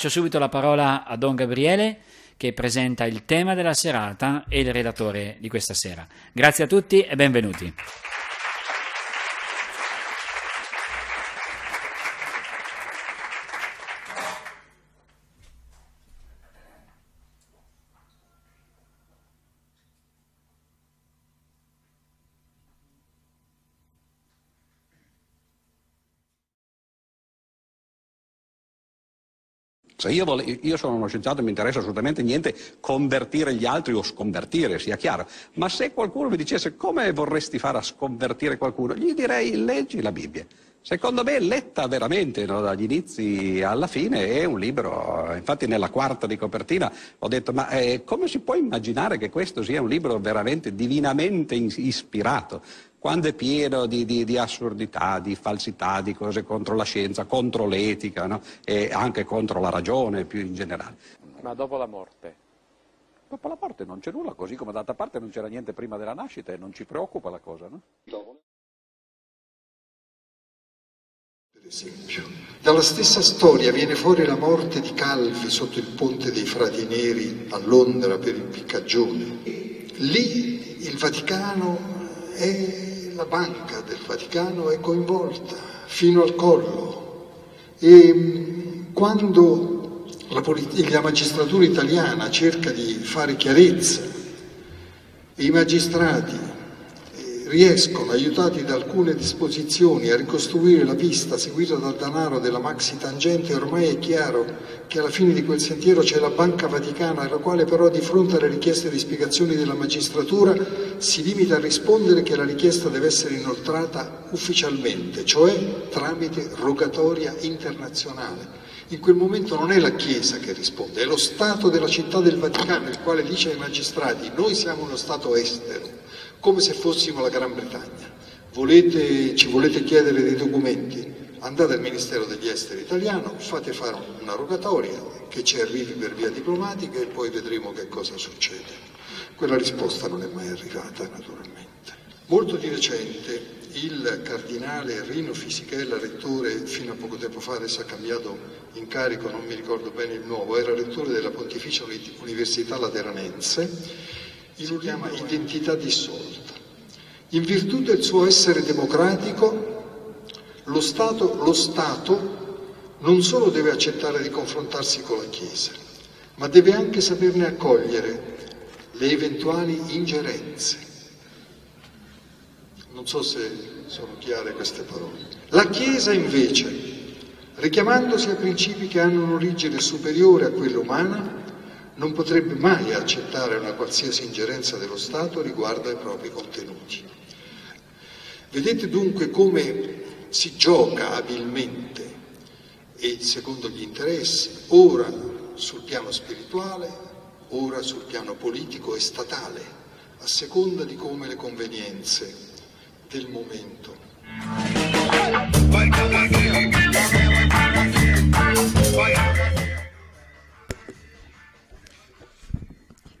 lascio subito la parola a Don Gabriele che presenta il tema della serata e il redattore di questa sera. Grazie a tutti e benvenuti. interessa. Io, vole, io sono uno scienziato, e mi interessa assolutamente niente convertire gli altri o sconvertire, sia chiaro. Ma se qualcuno mi dicesse come vorresti fare a sconvertire qualcuno, gli direi leggi la Bibbia. Secondo me, letta veramente no, dagli inizi alla fine, è un libro. Infatti, nella quarta di copertina ho detto: Ma eh, come si può immaginare che questo sia un libro veramente divinamente ispirato? quando è pieno di, di, di, assurdità, di falsità, di cose contro la scienza, contro l'etica no? e anche contro la ragione più in generale. Ma dopo la morte? Dopo la morte non c'è nulla, così come d'altra parte non c'era niente prima della nascita e non ci preoccupa la cosa, no? Per esempio, dalla stessa storia viene fuori la morte di Calvi sotto il ponte dei Frati Neri a Londra per impiccagione. Lì il Vaticano e la Banca del Vaticano è coinvolta fino al collo e mm, quando la, la magistratura italiana cerca di fare chiarezza, i magistrati riescono, aiutati da alcune disposizioni, a ricostruire la pista seguita dal danaro della maxi tangente, ormai è chiaro che alla fine di quel sentiero c'è la Banca Vaticana, la quale però di fronte alle richieste di spiegazioni della magistratura si limita a rispondere che la richiesta deve essere inoltrata ufficialmente, cioè tramite rogatoria internazionale. In quel momento non è la Chiesa che risponde, è lo Stato della città del Vaticano il quale dice ai magistrati noi siamo uno Stato estero, come se fossimo la Gran Bretagna. Volete, ci volete chiedere dei documenti? Andate al Ministero degli Esteri italiano, fate fare una rogatoria che ci arrivi per via diplomatica e poi vedremo che cosa succede. Quella risposta non è mai arrivata naturalmente. Molto di recente il cardinale Rino Fisichella, rettore fino a poco tempo fa, adesso ha cambiato incarico, non mi ricordo bene il nuovo, era rettore della Pontificia Università Lateranense, che si chiama Identità dissolta. In virtù del suo essere democratico, lo Stato, lo Stato non solo deve accettare di confrontarsi con la Chiesa, ma deve anche saperne accogliere le eventuali ingerenze. Non so se sono chiare queste parole. La Chiesa invece, richiamandosi a principi che hanno un'origine superiore a quella umana, non potrebbe mai accettare una qualsiasi ingerenza dello Stato riguardo ai propri contenuti. Vedete dunque come si gioca abilmente e secondo gli interessi, ora sul piano spirituale, ora sul piano politico e statale, a seconda di come le convenienze del momento.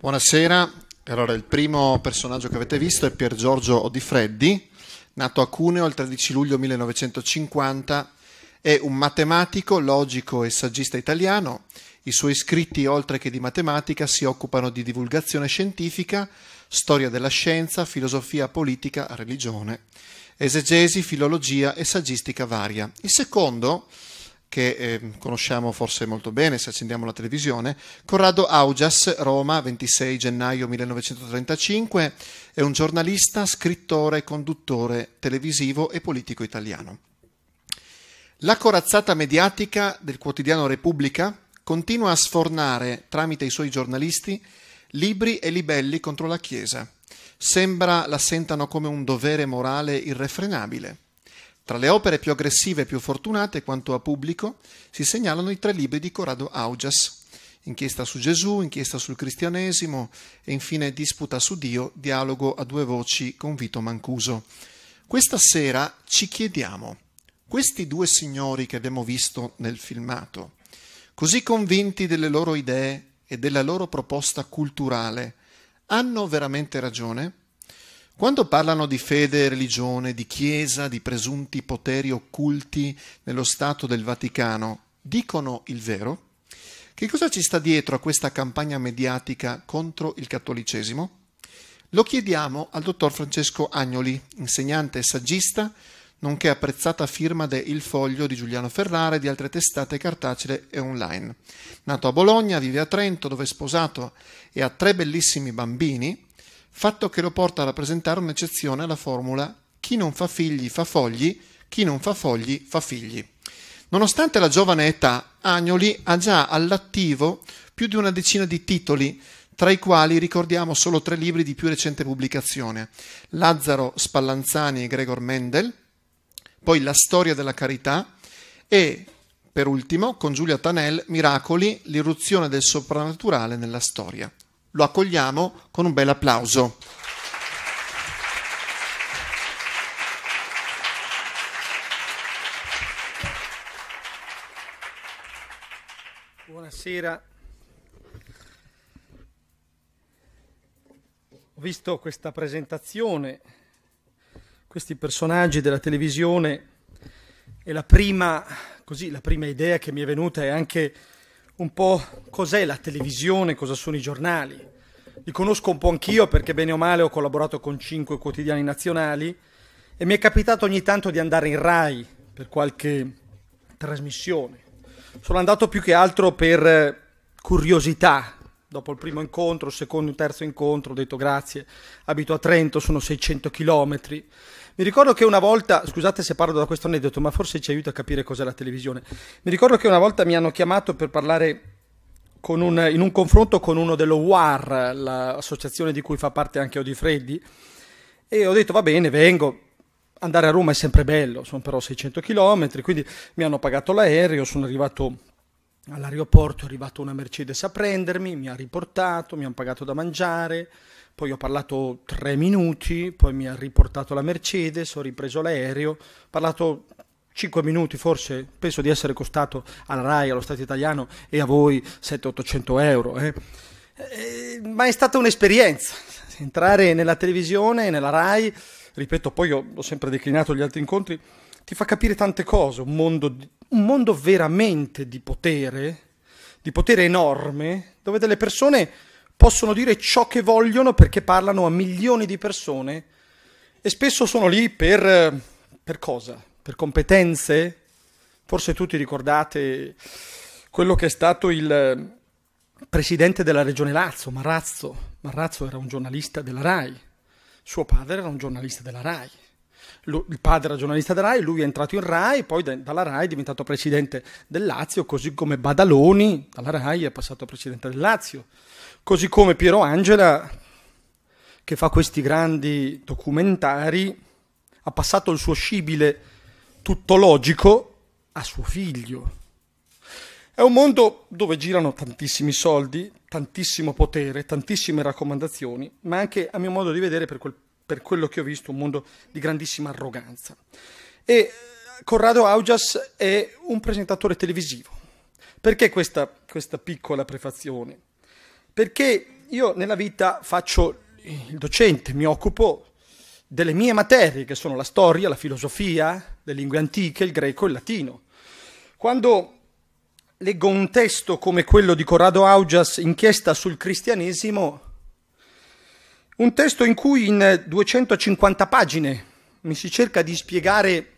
Buonasera, allora, il primo personaggio che avete visto è Pier Giorgio Odifreddi, nato a Cuneo il 13 luglio 1950, è un matematico, logico e saggista italiano. I suoi scritti, oltre che di matematica, si occupano di divulgazione scientifica, storia della scienza, filosofia politica, religione, esegesi, filologia e saggistica varia. Il secondo che eh, conosciamo forse molto bene se accendiamo la televisione. Corrado Augias, Roma, 26 gennaio 1935, è un giornalista, scrittore, conduttore televisivo e politico italiano. La corazzata mediatica del quotidiano Repubblica continua a sfornare, tramite i suoi giornalisti, libri e libelli contro la Chiesa. Sembra la sentano come un dovere morale irrefrenabile. Tra le opere più aggressive e più fortunate quanto a pubblico si segnalano i tre libri di Corrado Augias, Inchiesta su Gesù, Inchiesta sul cristianesimo e infine Disputa su Dio, Dialogo a due voci con Vito Mancuso. Questa sera ci chiediamo, questi due signori che abbiamo visto nel filmato, così convinti delle loro idee e della loro proposta culturale, hanno veramente ragione? Quando parlano di fede, e religione, di chiesa, di presunti poteri occulti nello Stato del Vaticano, dicono il vero? Che cosa ci sta dietro a questa campagna mediatica contro il cattolicesimo? Lo chiediamo al dottor Francesco Agnoli, insegnante e saggista, nonché apprezzata firma de Il Foglio di Giuliano Ferrara e di altre testate cartacee e online. Nato a Bologna, vive a Trento, dove è sposato e ha tre bellissimi bambini, fatto che lo porta a rappresentare un'eccezione alla formula chi non fa figli fa fogli, chi non fa fogli fa figli. Nonostante la giovane età, Agnoli ha già all'attivo più di una decina di titoli, tra i quali ricordiamo solo tre libri di più recente pubblicazione, Lazzaro Spallanzani e Gregor Mendel, poi La storia della carità e, per ultimo, con Giulia Tanel, Miracoli, l'irruzione del soprannaturale nella storia. Lo accogliamo con un bel applauso. Buonasera. Ho visto questa presentazione, questi personaggi della televisione e la prima, così, la prima idea che mi è venuta è anche un po' cos'è la televisione, cosa sono i giornali. Li conosco un po' anch'io perché bene o male ho collaborato con cinque quotidiani nazionali e mi è capitato ogni tanto di andare in RAI per qualche trasmissione. Sono andato più che altro per eh, curiosità. Dopo il primo incontro, il secondo, il terzo incontro, ho detto grazie, abito a Trento, sono 600 chilometri mi ricordo che una volta, scusate se parlo da questo aneddoto, ma forse ci aiuta a capire cos'è la televisione. Mi ricordo che una volta mi hanno chiamato per parlare un, in un confronto con uno dello UAR, l'associazione di cui fa parte anche Odifreddi, e ho detto va bene, vengo. Andare a Roma è sempre bello, sono però 600 km, quindi mi hanno pagato l'aereo, sono arrivato all'aeroporto, è arrivata una Mercedes a prendermi, mi ha riportato, mi hanno pagato da mangiare, poi ho parlato tre minuti, poi mi ha riportato la Mercedes, ho ripreso l'aereo, ho parlato cinque minuti forse, penso di essere costato alla RAI, allo Stato italiano e a voi 700-800 euro. Eh. Eh, ma è stata un'esperienza, entrare nella televisione, nella RAI, ripeto, poi ho, ho sempre declinato gli altri incontri, ti fa capire tante cose, un mondo, un mondo veramente di potere, di potere enorme, dove delle persone possono dire ciò che vogliono perché parlano a milioni di persone e spesso sono lì per, per cosa? Per competenze? Forse tutti ricordate quello che è stato il presidente della regione Lazio, Marrazzo. Marrazzo era un giornalista della RAI, suo padre era un giornalista della RAI. il padre era giornalista della RAI, lui è entrato in RAI, poi dalla RAI è diventato presidente del Lazio, così come Badaloni dalla RAI è passato presidente del Lazio. Così come Piero Angela, che fa questi grandi documentari, ha passato il suo scibile logico a suo figlio. È un mondo dove girano tantissimi soldi, tantissimo potere, tantissime raccomandazioni, ma anche, a mio modo di vedere, per, quel, per quello che ho visto, un mondo di grandissima arroganza. E Corrado Augias è un presentatore televisivo. Perché questa, questa piccola prefazione? perché io nella vita faccio il docente, mi occupo delle mie materie che sono la storia, la filosofia, le lingue antiche, il greco e il latino. Quando leggo un testo come quello di Corrado Augias, Inchiesta sul cristianesimo, un testo in cui in 250 pagine mi si cerca di spiegare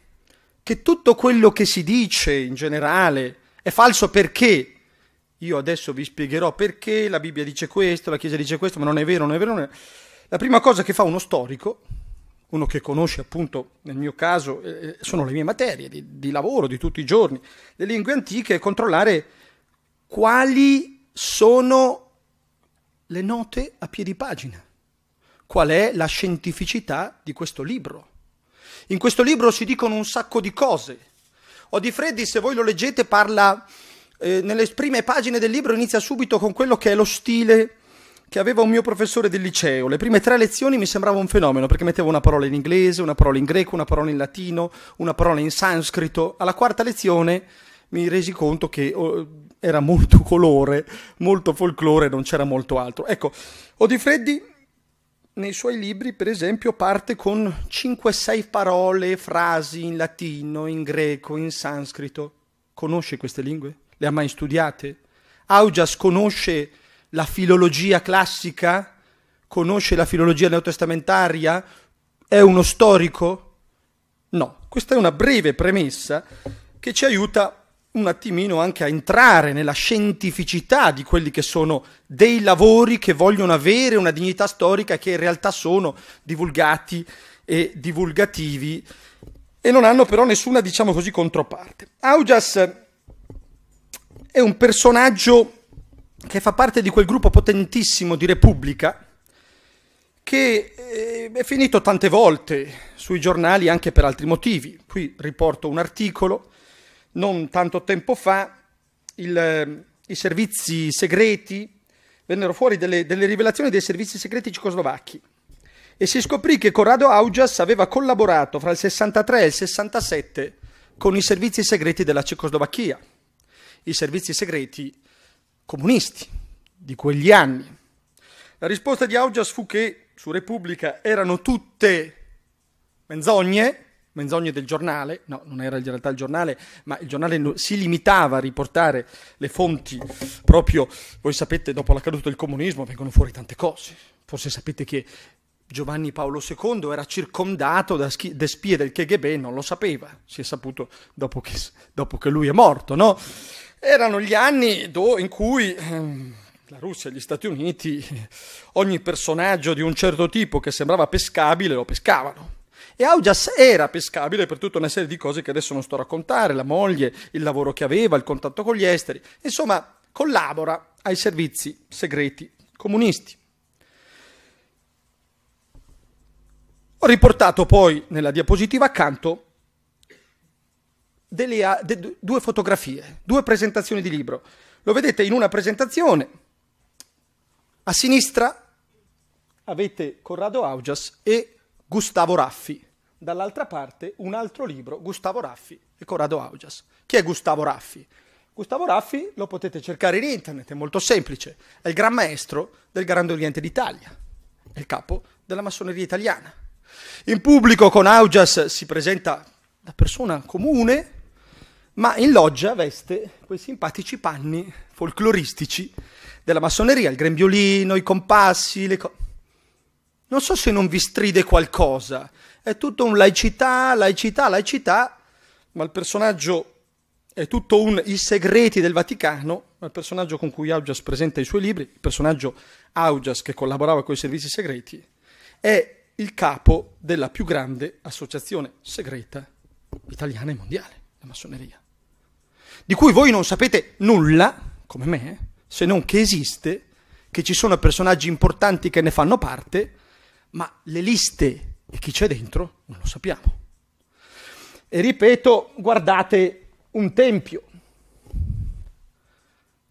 che tutto quello che si dice in generale è falso perché io adesso vi spiegherò perché la Bibbia dice questo, la Chiesa dice questo, ma non è vero, non è vero. Non è... La prima cosa che fa uno storico, uno che conosce appunto, nel mio caso, eh, eh, sono le mie materie di, di, lavoro di tutti i giorni, le lingue antiche, è controllare quali sono le note a piedi pagina, qual è la scientificità di questo libro. In questo libro si dicono un sacco di cose. Odifreddi, se voi lo leggete, parla eh, nelle prime pagine del libro inizia subito con quello che è lo stile che aveva un mio professore del liceo. Le prime tre lezioni mi sembrava un fenomeno perché mettevo una parola in inglese, una parola in greco, una parola in latino, una parola in sanscrito. Alla quarta lezione mi resi conto che oh, era molto colore, molto folklore, non c'era molto altro. Ecco, Odifreddi nei suoi libri, per esempio, parte con 5-6 parole, frasi in latino, in greco, in sanscrito. Conosce queste lingue? Le ha mai studiate? Augias conosce la filologia classica? Conosce la filologia neotestamentaria? È uno storico? No. Questa è una breve premessa che ci aiuta un attimino anche a entrare nella scientificità di quelli che sono dei lavori che vogliono avere una dignità storica che in realtà sono divulgati e divulgativi e non hanno però nessuna, diciamo così, controparte. Augias è un personaggio che fa parte di quel gruppo potentissimo di Repubblica che eh, è finito tante volte sui giornali anche per altri motivi. Qui riporto un articolo, non tanto tempo fa il, eh, i servizi segreti vennero fuori delle, delle rivelazioni dei servizi segreti cecoslovacchi e si scoprì che Corrado Augias aveva collaborato fra il 63 e il 67 con i servizi segreti della Cecoslovacchia i servizi segreti comunisti di quegli anni. La risposta di Augias fu che su Repubblica erano tutte menzogne, menzogne del giornale, no, non era in realtà il giornale, ma il giornale si limitava a riportare le fonti proprio, voi sapete, dopo la caduta del comunismo vengono fuori tante cose, forse sapete che Giovanni Paolo II era circondato da schi- de spie del KGB e non lo sapeva, si è saputo dopo che, dopo che lui è morto, no? Erano gli anni do, in cui ehm, la Russia e gli Stati Uniti, ogni personaggio di un certo tipo che sembrava pescabile lo pescavano. E Augias era pescabile per tutta una serie di cose che adesso non sto a raccontare, la moglie, il lavoro che aveva, il contatto con gli esteri, insomma collabora ai servizi segreti comunisti. Ho riportato poi nella diapositiva accanto delle, de, due fotografie, due presentazioni di libro. Lo vedete in una presentazione, a sinistra avete Corrado Augias e Gustavo Raffi, dall'altra parte un altro libro, Gustavo Raffi e Corrado Augias. Chi è Gustavo Raffi? Gustavo Raffi lo potete cercare in internet, è molto semplice, è il gran maestro del Grande Oriente d'Italia, è il capo della massoneria italiana. In pubblico con Augias si presenta da persona comune, ma in loggia veste quei simpatici panni folcloristici della massoneria, il grembiolino, i compassi, le cose. Non so se non vi stride qualcosa, è tutto un laicità, laicità, laicità, ma il personaggio è tutto un I segreti del Vaticano, ma il personaggio con cui Augias presenta i suoi libri, il personaggio Augias che collaborava con i servizi segreti, è il capo della più grande associazione segreta italiana e mondiale, la massoneria di cui voi non sapete nulla, come me, se non che esiste, che ci sono personaggi importanti che ne fanno parte, ma le liste e chi c'è dentro non lo sappiamo. E ripeto, guardate un tempio.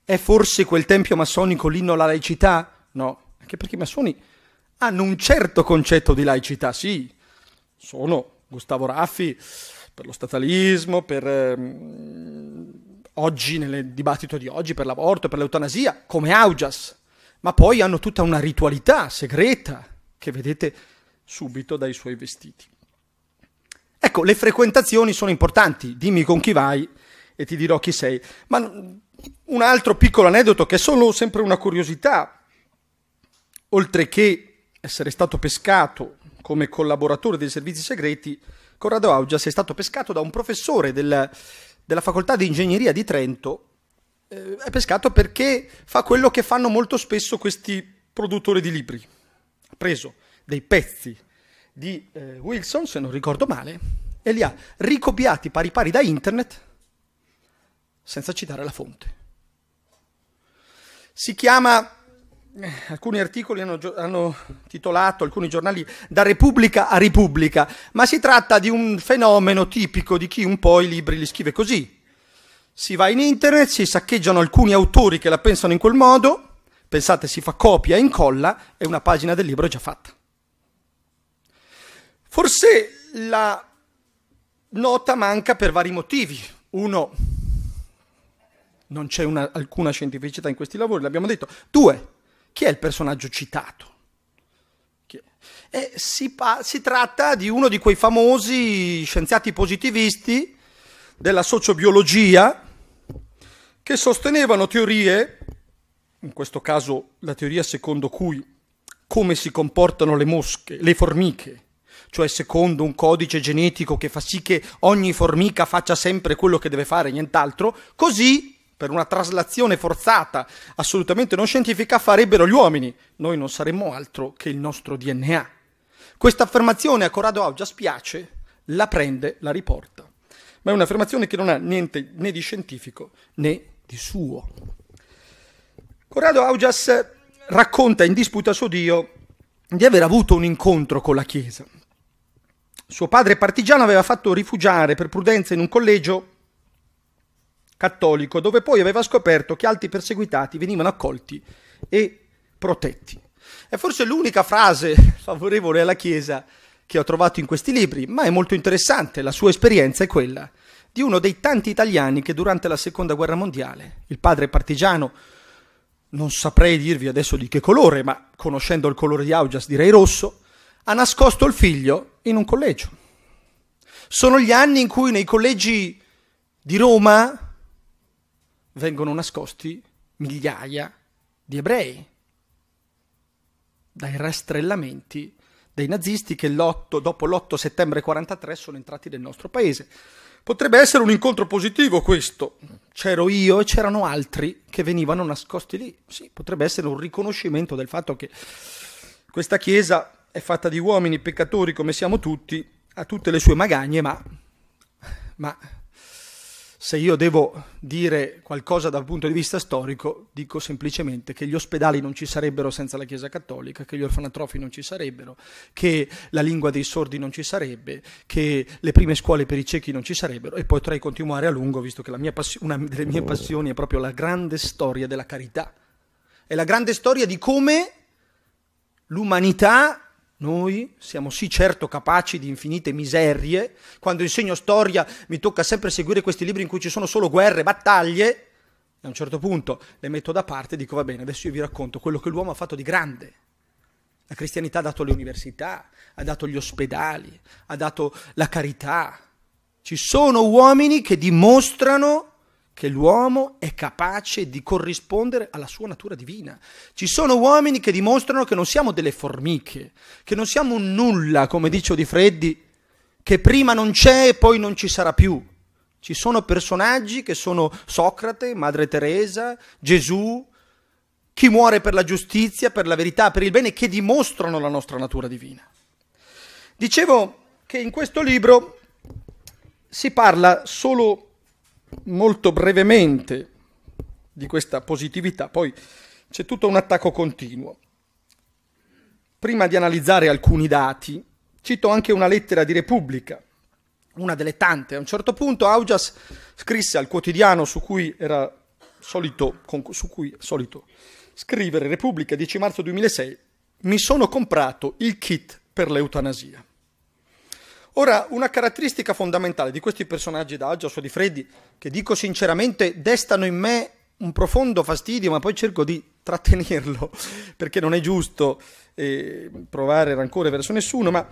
È forse quel tempio massonico l'inno alla laicità? No, anche perché i massoni hanno un certo concetto di laicità, sì. Sono Gustavo Raffi per lo statalismo, per... Ehm, oggi, nel dibattito di oggi per l'aborto, e per l'eutanasia, come Augias, ma poi hanno tutta una ritualità segreta che vedete subito dai suoi vestiti. Ecco, le frequentazioni sono importanti, dimmi con chi vai e ti dirò chi sei. Ma un altro piccolo aneddoto che è solo sempre una curiosità, oltre che essere stato pescato come collaboratore dei servizi segreti, Corrado Augias è stato pescato da un professore del, della facoltà di ingegneria di Trento eh, è pescato perché fa quello che fanno molto spesso questi produttori di libri. Ha preso dei pezzi di eh, Wilson, se non ricordo male, e li ha ricopiati pari pari da internet senza citare la fonte. Si chiama eh, alcuni articoli hanno, hanno, titolato, alcuni giornali, da Repubblica a Repubblica, ma si tratta di un fenomeno tipico di chi un po' i libri li scrive così. Si va in internet, si saccheggiano alcuni autori che la pensano in quel modo, pensate si fa copia e incolla e una pagina del libro è già fatta. Forse la nota manca per vari motivi. Uno, non c'è una, alcuna scientificità in questi lavori, l'abbiamo detto. Due, chi è il personaggio citato? E eh, si, pa- si tratta di uno di quei famosi scienziati positivisti della sociobiologia che sostenevano teorie, in questo caso la teoria secondo cui come si comportano le mosche, le formiche, cioè secondo un codice genetico che fa sì che ogni formica faccia sempre quello che deve fare, nient'altro, così per una traslazione forzata, assolutamente non scientifica, farebbero gli uomini. Noi non saremmo altro che il nostro DNA. Questa affermazione a Corrado Augia spiace, la prende, la riporta. Ma è un'affermazione che non ha niente né di scientifico né di suo. Corrado Augias racconta in disputa a suo Dio di aver avuto un incontro con la Chiesa. Suo padre partigiano aveva fatto rifugiare per prudenza in un collegio cattolico, dove poi aveva scoperto che altri perseguitati venivano accolti e protetti. È forse l'unica frase favorevole alla Chiesa che ho trovato in questi libri, ma è molto interessante, la sua esperienza è quella di uno dei tanti italiani che durante la Seconda Guerra Mondiale, il padre partigiano, non saprei dirvi adesso di che colore, ma conoscendo il colore di Augias direi rosso, ha nascosto il figlio in un collegio. Sono gli anni in cui nei collegi di Roma vengono nascosti migliaia di ebrei dai rastrellamenti dei nazisti che dopo l'8 settembre 43 sono entrati nel nostro paese. Potrebbe essere un incontro positivo questo. C'ero io e c'erano altri che venivano nascosti lì. Sì, potrebbe essere un riconoscimento del fatto che questa Chiesa è fatta di uomini peccatori come siamo tutti, ha tutte le sue magagne, ma, ma se io devo dire qualcosa dal punto di vista storico, dico semplicemente che gli ospedali non ci sarebbero senza la Chiesa Cattolica, che gli orfanatrofi non ci sarebbero, che la lingua dei sordi non ci sarebbe, che le prime scuole per i ciechi non ci sarebbero e potrei continuare a lungo, visto che passi- una delle mie oh. passioni è proprio la grande storia della carità. È la grande storia di come l'umanità noi siamo sì certo capaci di infinite miserie, quando insegno storia mi tocca sempre seguire questi libri in cui ci sono solo guerre, battaglie, e a un certo punto le metto da parte e dico va bene, adesso io vi racconto quello che l'uomo ha fatto di grande. La cristianità ha dato le università, ha dato gli ospedali, ha dato la carità. Ci sono uomini che dimostrano che l'uomo è capace di corrispondere alla sua natura divina. Ci sono uomini che dimostrano che non siamo delle formiche, che non siamo un nulla, come dice Di Freddi, che prima non c'è e poi non ci sarà più. Ci sono personaggi che sono Socrate, Madre Teresa, Gesù, chi muore per la giustizia, per la verità, per il bene, che dimostrano la nostra natura divina. Dicevo che in questo libro si parla solo molto brevemente di questa positività, poi c'è tutto un attacco continuo. Prima di analizzare alcuni dati, cito anche una lettera di Repubblica, una delle tante. A un certo punto Augias scrisse al quotidiano su cui era solito, su cui solito scrivere Repubblica 10 marzo 2006, mi sono comprato il kit per l'eutanasia. Ora, una caratteristica fondamentale di questi personaggi da Agios o di Freddi, che dico sinceramente destano in me un profondo fastidio, ma poi cerco di trattenerlo, perché non è giusto eh, provare rancore verso nessuno, ma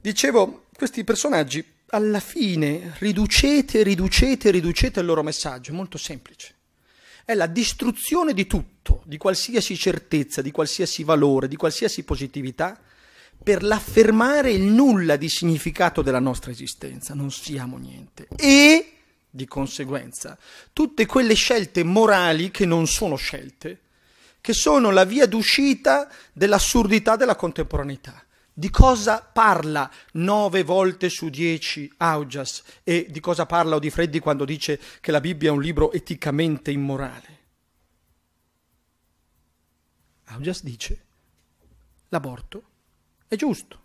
dicevo, questi personaggi alla fine riducete, riducete, riducete il loro messaggio, è molto semplice. È la distruzione di tutto, di qualsiasi certezza, di qualsiasi valore, di qualsiasi positività, per l'affermare il nulla di significato della nostra esistenza, non siamo niente. E di conseguenza tutte quelle scelte morali che non sono scelte, che sono la via d'uscita dell'assurdità della contemporaneità. Di cosa parla nove volte su dieci Augias e di cosa parla Odifreddi quando dice che la Bibbia è un libro eticamente immorale? Augias dice l'aborto è giusto.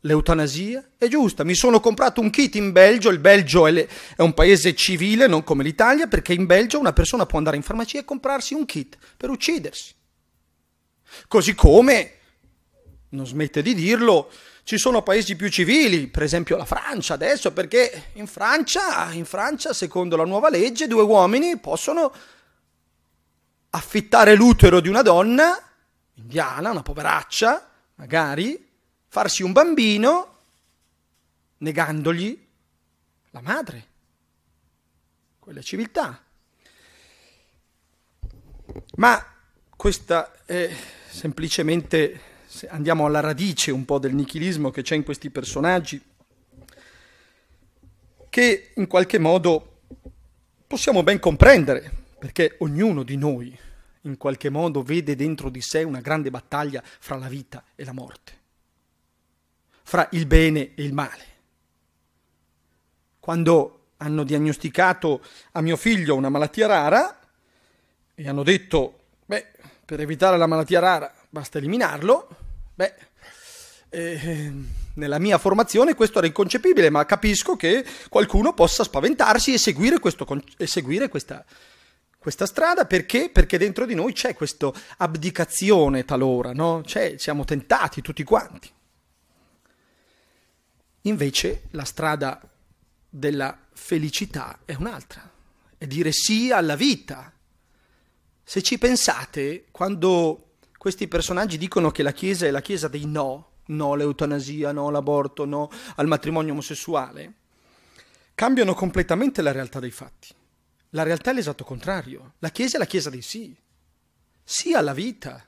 L'eutanasia è giusta. Mi sono comprato un kit in Belgio, il Belgio è, le, è, un paese civile, non come l'Italia, perché in Belgio una persona può andare in farmacia e comprarsi un kit per uccidersi. Così come, non smette di dirlo, ci sono paesi più civili, per esempio la Francia adesso, perché in Francia, in Francia secondo la nuova legge, due uomini possono affittare l'utero di una donna indiana, una poveraccia, magari, farsi un bambino negandogli la madre. Quella è civiltà. Ma questa è semplicemente, se andiamo alla radice un po' del nichilismo che c'è in questi personaggi, che in qualche modo possiamo ben comprendere, perché ognuno di noi in qualche modo vede dentro di sé una grande battaglia fra la vita e la morte fra il bene e il male. Quando hanno diagnosticato a mio figlio una malattia rara e hanno detto, beh, per evitare la malattia rara basta eliminarlo, beh, eh, nella mia formazione questo era inconcepibile, ma capisco che qualcuno possa spaventarsi e seguire, questo, e seguire questa, questa, strada perché? perché? dentro di noi c'è questa abdicazione talora, no? c'è, siamo tentati tutti quanti. Invece la strada della felicità è un'altra, è dire sì alla vita. Se ci pensate, quando questi personaggi dicono che la Chiesa è la Chiesa dei no, no all'eutanasia, no all'aborto, no al matrimonio omosessuale, cambiano completamente la realtà dei fatti. La realtà è l'esatto contrario. La Chiesa è la Chiesa dei sì. Sì alla vita,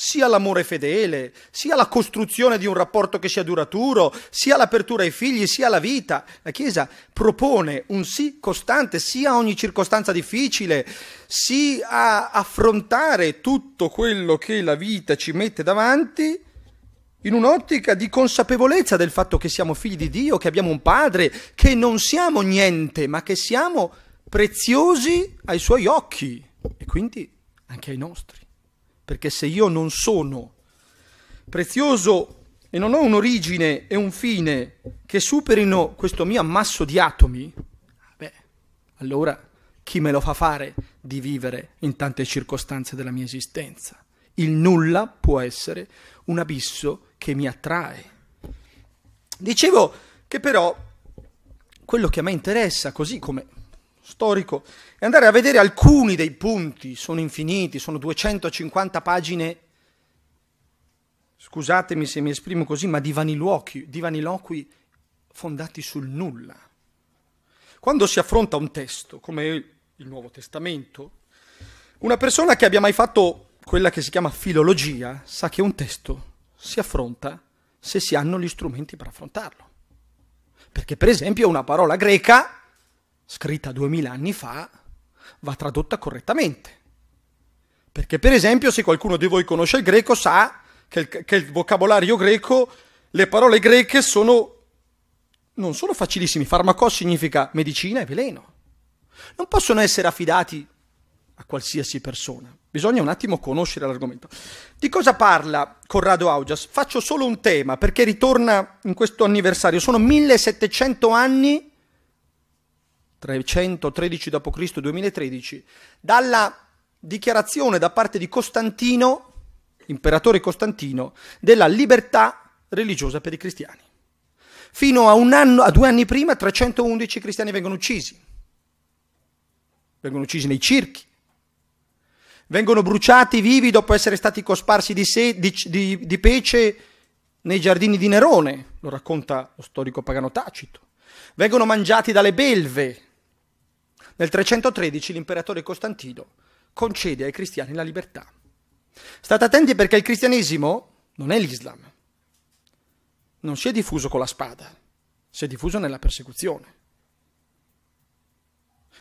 sia l'amore fedele, sia la costruzione di un rapporto che sia duraturo, sia l'apertura ai figli, sia la vita. La Chiesa propone un sì costante sia a ogni circostanza difficile, sì a affrontare tutto quello che la vita ci mette davanti in un'ottica di consapevolezza del fatto che siamo figli di Dio, che abbiamo un padre, che non siamo niente, ma che siamo preziosi ai suoi occhi e quindi anche ai nostri perché se io non sono prezioso e non ho un'origine e un fine che superino questo mio ammasso di atomi, beh, allora chi me lo fa fare di vivere in tante circostanze della mia esistenza? Il nulla può essere un abisso che mi attrae. Dicevo che però quello che a me interessa, così come storico e andare a vedere alcuni dei punti, sono infiniti, sono 250 pagine, scusatemi se mi esprimo così, ma di vaniloqui, di vaniloqui fondati sul nulla. Quando si affronta un testo come il Nuovo Testamento, una persona che abbia mai fatto quella che si chiama filologia sa che un testo si affronta se si hanno gli strumenti per affrontarlo. Perché per esempio una parola greca scritta duemila anni fa, va tradotta correttamente. Perché per esempio se qualcuno di voi conosce il greco sa che il, che il vocabolario greco, le parole greche sono, non sono facilissime, farmacò significa medicina e veleno. Non possono essere affidati a qualsiasi persona. Bisogna un attimo conoscere l'argomento. Di cosa parla Corrado Augias? Faccio solo un tema perché ritorna in questo anniversario. Sono 1700 anni 313 d.C. 2013, dalla dichiarazione da parte di Costantino, imperatore Costantino, della libertà religiosa per i cristiani. Fino a, anno, a due anni prima, 311 cristiani vengono uccisi, vengono uccisi nei circhi, vengono bruciati vivi dopo essere stati cosparsi di, se, di, di, di pece nei giardini di Nerone, lo racconta lo storico pagano Tacito vengono mangiati dalle belve, nel 313 l'imperatore Costantino concede ai cristiani la libertà. State attenti perché il cristianesimo non è l'Islam. Non si è diffuso con la spada, si è diffuso nella persecuzione.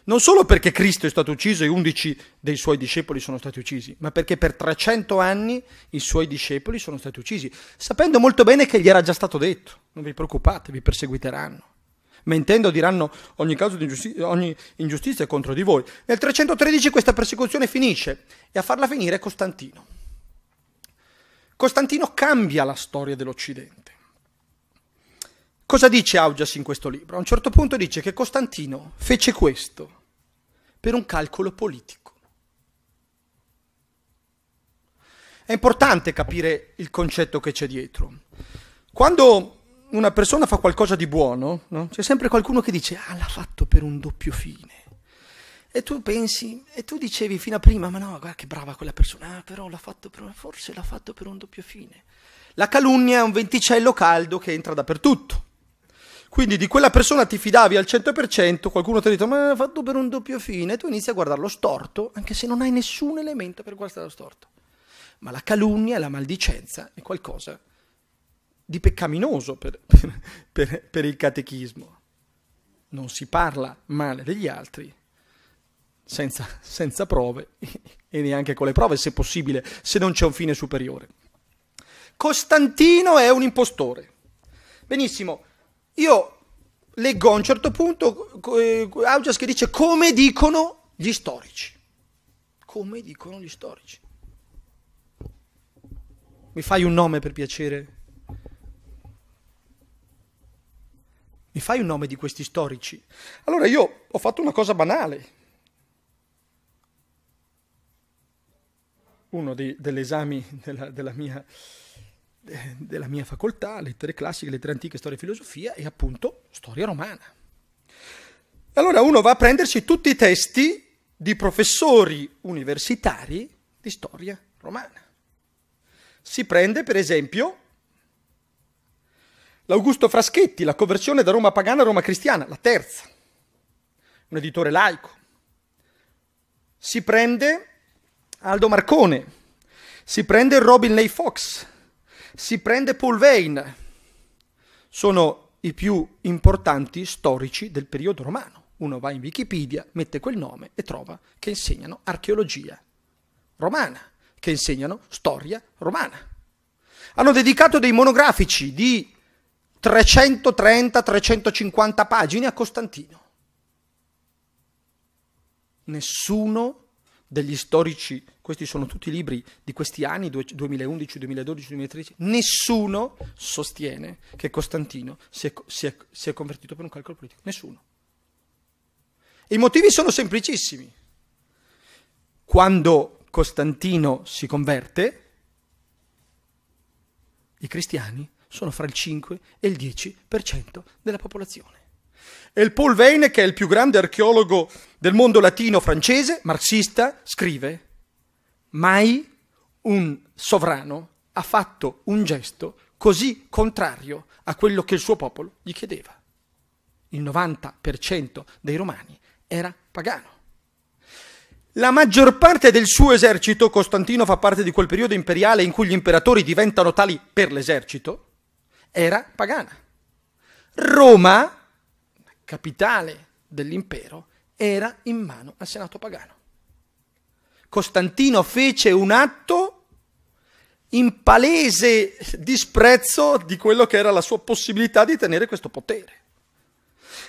Non solo perché Cristo è stato ucciso e 11 dei suoi discepoli sono stati uccisi, ma perché per 300 anni i suoi discepoli sono stati uccisi, sapendo molto bene che gli era già stato detto, non vi preoccupate, vi perseguiteranno mentendo diranno ogni caso di ingiustizia, ogni ingiustizia è contro di voi. Nel 313 questa persecuzione finisce e a farla finire è Costantino. Costantino cambia la storia dell'Occidente. Cosa dice Augias in questo libro? A un certo punto dice che Costantino fece questo per un calcolo politico. È importante capire il concetto che c'è dietro. Quando una persona fa qualcosa di buono, no? c'è sempre qualcuno che dice, ah, l'ha fatto per un doppio fine. E tu pensi, e tu dicevi fino a prima, ma no, guarda che brava quella persona, ah, però l'ha fatto per, forse l'ha fatto per un doppio fine. La calunnia è un venticello caldo che entra dappertutto. Quindi di quella persona ti fidavi al 100%, qualcuno ti ha detto ma l'ha fatto per un doppio fine, e tu inizi a guardarlo storto, anche se non hai nessun elemento per guardarlo storto. Ma la calunnia la maldicenza è qualcosa di peccaminoso per, per, per, il catechismo. Non si parla male degli altri senza, senza prove e neanche con le prove, se possibile, se non c'è un fine superiore. Costantino è un impostore. Benissimo, io leggo a un certo punto eh, Augias che dice come dicono gli storici. Come dicono gli storici. Mi fai un nome per piacere? Mi fai un nome di questi storici? Allora io ho fatto una cosa banale. Uno dei, degli esami della, della, mia, della mia facoltà, lettere classiche, lettere antiche, storia e filosofia, è appunto storia romana. Allora uno va a prendersi tutti i testi di professori universitari di storia romana. Si prende per esempio L'Augusto Fraschetti, la conversione da Roma pagana a Roma cristiana, la terza. Un editore laico. Si prende Aldo Marcone, si prende Robin Lay Fox, si prende Paul Vane. Sono i più importanti storici del periodo romano. Uno va in Wikipedia, mette quel nome e trova che insegnano archeologia romana, che insegnano storia romana. Hanno dedicato dei monografici di 330-350 pagine a Costantino. Nessuno degli storici, questi sono tutti libri di questi anni, 2011, 2012, 2013, nessuno sostiene che Costantino si è, si è, si è convertito per un calcolo politico. Nessuno. E I motivi sono semplicissimi. Quando Costantino si converte, i cristiani sono fra il 5 e il 10% della popolazione. E il Paul Veyne, che è il più grande archeologo del mondo latino francese, marxista, scrive: Mai un sovrano ha fatto un gesto così contrario a quello che il suo popolo gli chiedeva. Il 90% dei romani era pagano. La maggior parte del suo esercito, Costantino fa parte di quel periodo imperiale in cui gli imperatori diventano tali per l'esercito, era pagana. Roma, capitale dell'impero, era in mano al Senato pagano. Costantino fece un atto in palese disprezzo di quello che era la sua possibilità di tenere questo potere.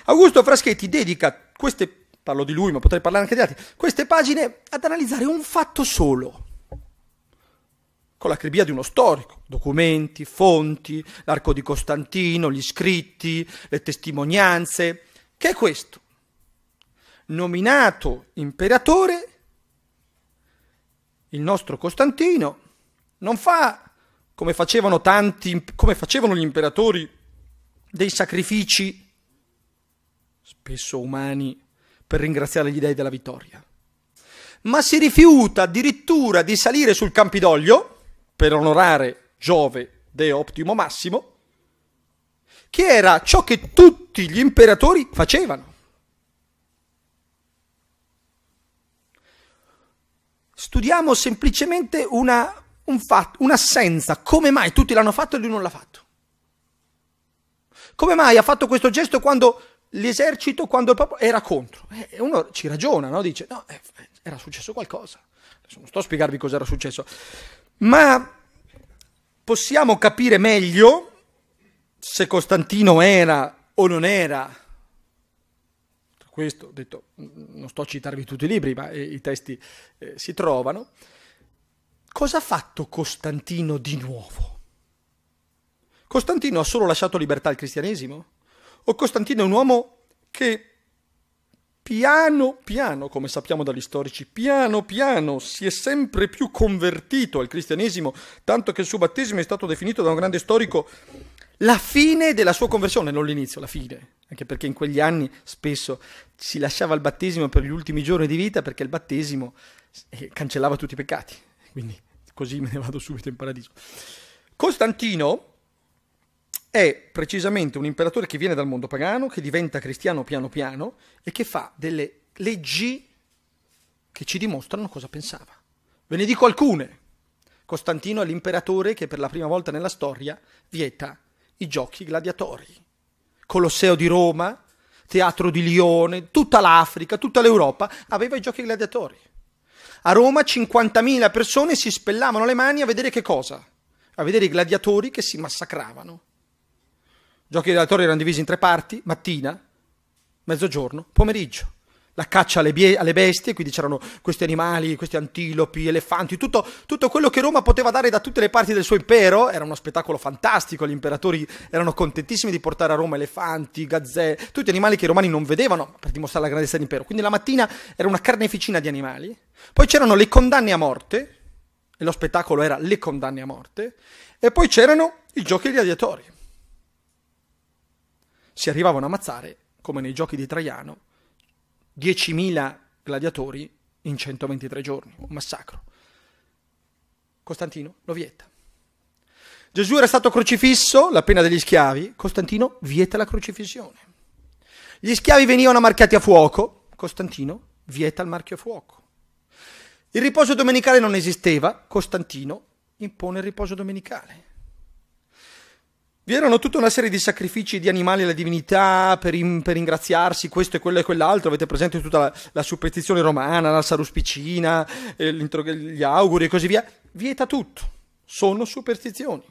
Augusto Fraschetti dedica queste, parlo di lui ma potrei parlare anche di altri, queste pagine ad analizzare un fatto solo, con la cribia di uno storico, documenti, fonti, l'arco di Costantino, gli scritti, le testimonianze, che è questo. Nominato imperatore, il nostro Costantino non fa come facevano tanti, come facevano gli imperatori, dei sacrifici, spesso umani, per ringraziare gli dei della vittoria. Ma si rifiuta addirittura di salire sul Campidoglio per onorare Giove de Optimo Massimo, che era ciò che tutti gli imperatori facevano. Studiamo semplicemente una, un fatto, un'assenza, come mai tutti l'hanno fatto e lui non l'ha fatto. Come mai ha fatto questo gesto quando l'esercito, quando il popolo era contro? Eh, e uno ci ragiona, no? dice, no, eh, era successo qualcosa. Adesso non sto a spiegarvi cosa era successo, ma possiamo capire meglio se Costantino era o non era, questo detto, non sto a citarvi tutti i libri, ma eh, i testi eh, si trovano, cosa ha fatto Costantino di nuovo? Costantino ha solo lasciato libertà al cristianesimo? O Costantino è un uomo che piano piano, come sappiamo dagli storici, piano piano si è sempre più convertito al cristianesimo, tanto che il suo battesimo è stato definito da un grande storico la fine della sua conversione, non l'inizio, la fine, anche perché in quegli anni spesso si lasciava il battesimo per gli ultimi giorni di vita perché il battesimo eh, cancellava tutti i peccati, quindi così me ne vado subito in paradiso. Costantino, è precisamente un imperatore che viene dal mondo pagano, che diventa cristiano piano piano e che fa delle leggi che ci dimostrano cosa pensava. Ve ne dico alcune. Costantino è l'imperatore che per la prima volta nella storia vieta i giochi gladiatori. Colosseo di Roma, Teatro di Lione, tutta l'Africa, tutta l'Europa aveva i giochi gladiatori. A Roma 50.000 persone si spellavano le mani a vedere che cosa? A vedere i gladiatori che si massacravano. Giochi della torre erano divisi in tre parti, mattina, mezzogiorno, pomeriggio. La caccia alle, bie- alle bestie, quindi c'erano questi animali, questi antilopi, elefanti, tutto, tutto, quello che Roma poteva dare da tutte le parti del suo impero. Era uno spettacolo fantastico, gli imperatori erano contentissimi di portare a Roma elefanti, gazzè, tutti animali che i romani non vedevano per dimostrare la grandezza dell'impero. Quindi la mattina era una carneficina di animali. Poi c'erano le condanne a morte, e lo spettacolo era le condanne a morte. E poi c'erano i giochi gladiatori si arrivavano a ammazzare, come nei giochi di Traiano, 10.000 gladiatori in 123 giorni, un massacro. Costantino lo vieta. Gesù era stato crocifisso, la pena degli schiavi, Costantino vieta la crocifissione. Gli schiavi venivano marchiati a fuoco, Costantino vieta il marchio a fuoco. Il riposo domenicale non esisteva, Costantino impone il riposo domenicale. Vi erano tutta una serie di sacrifici di animali alla divinità per, in, per ringraziarsi, questo e quello e quell'altro. Avete presente tutta la, la superstizione romana, la saruspicina, eh, gli auguri e così via. Vieta tutto. Sono superstizioni.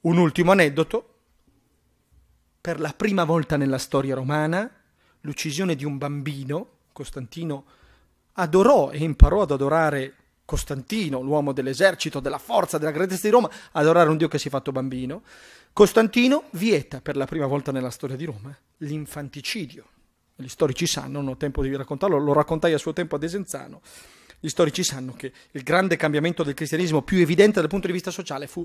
Un ultimo aneddoto. Per la prima volta nella storia romana, l'uccisione di un bambino, Costantino, adorò e imparò ad adorare Costantino, l'uomo dell'esercito, della forza, della grandezza di Roma, adorare un Dio che si è fatto bambino, Costantino vieta per la prima volta nella storia di Roma l'infanticidio. Gli storici sanno, non ho tempo di raccontarlo, lo raccontai a suo tempo a Desenzano, gli storici sanno che il grande cambiamento del cristianesimo più evidente dal punto di vista sociale fu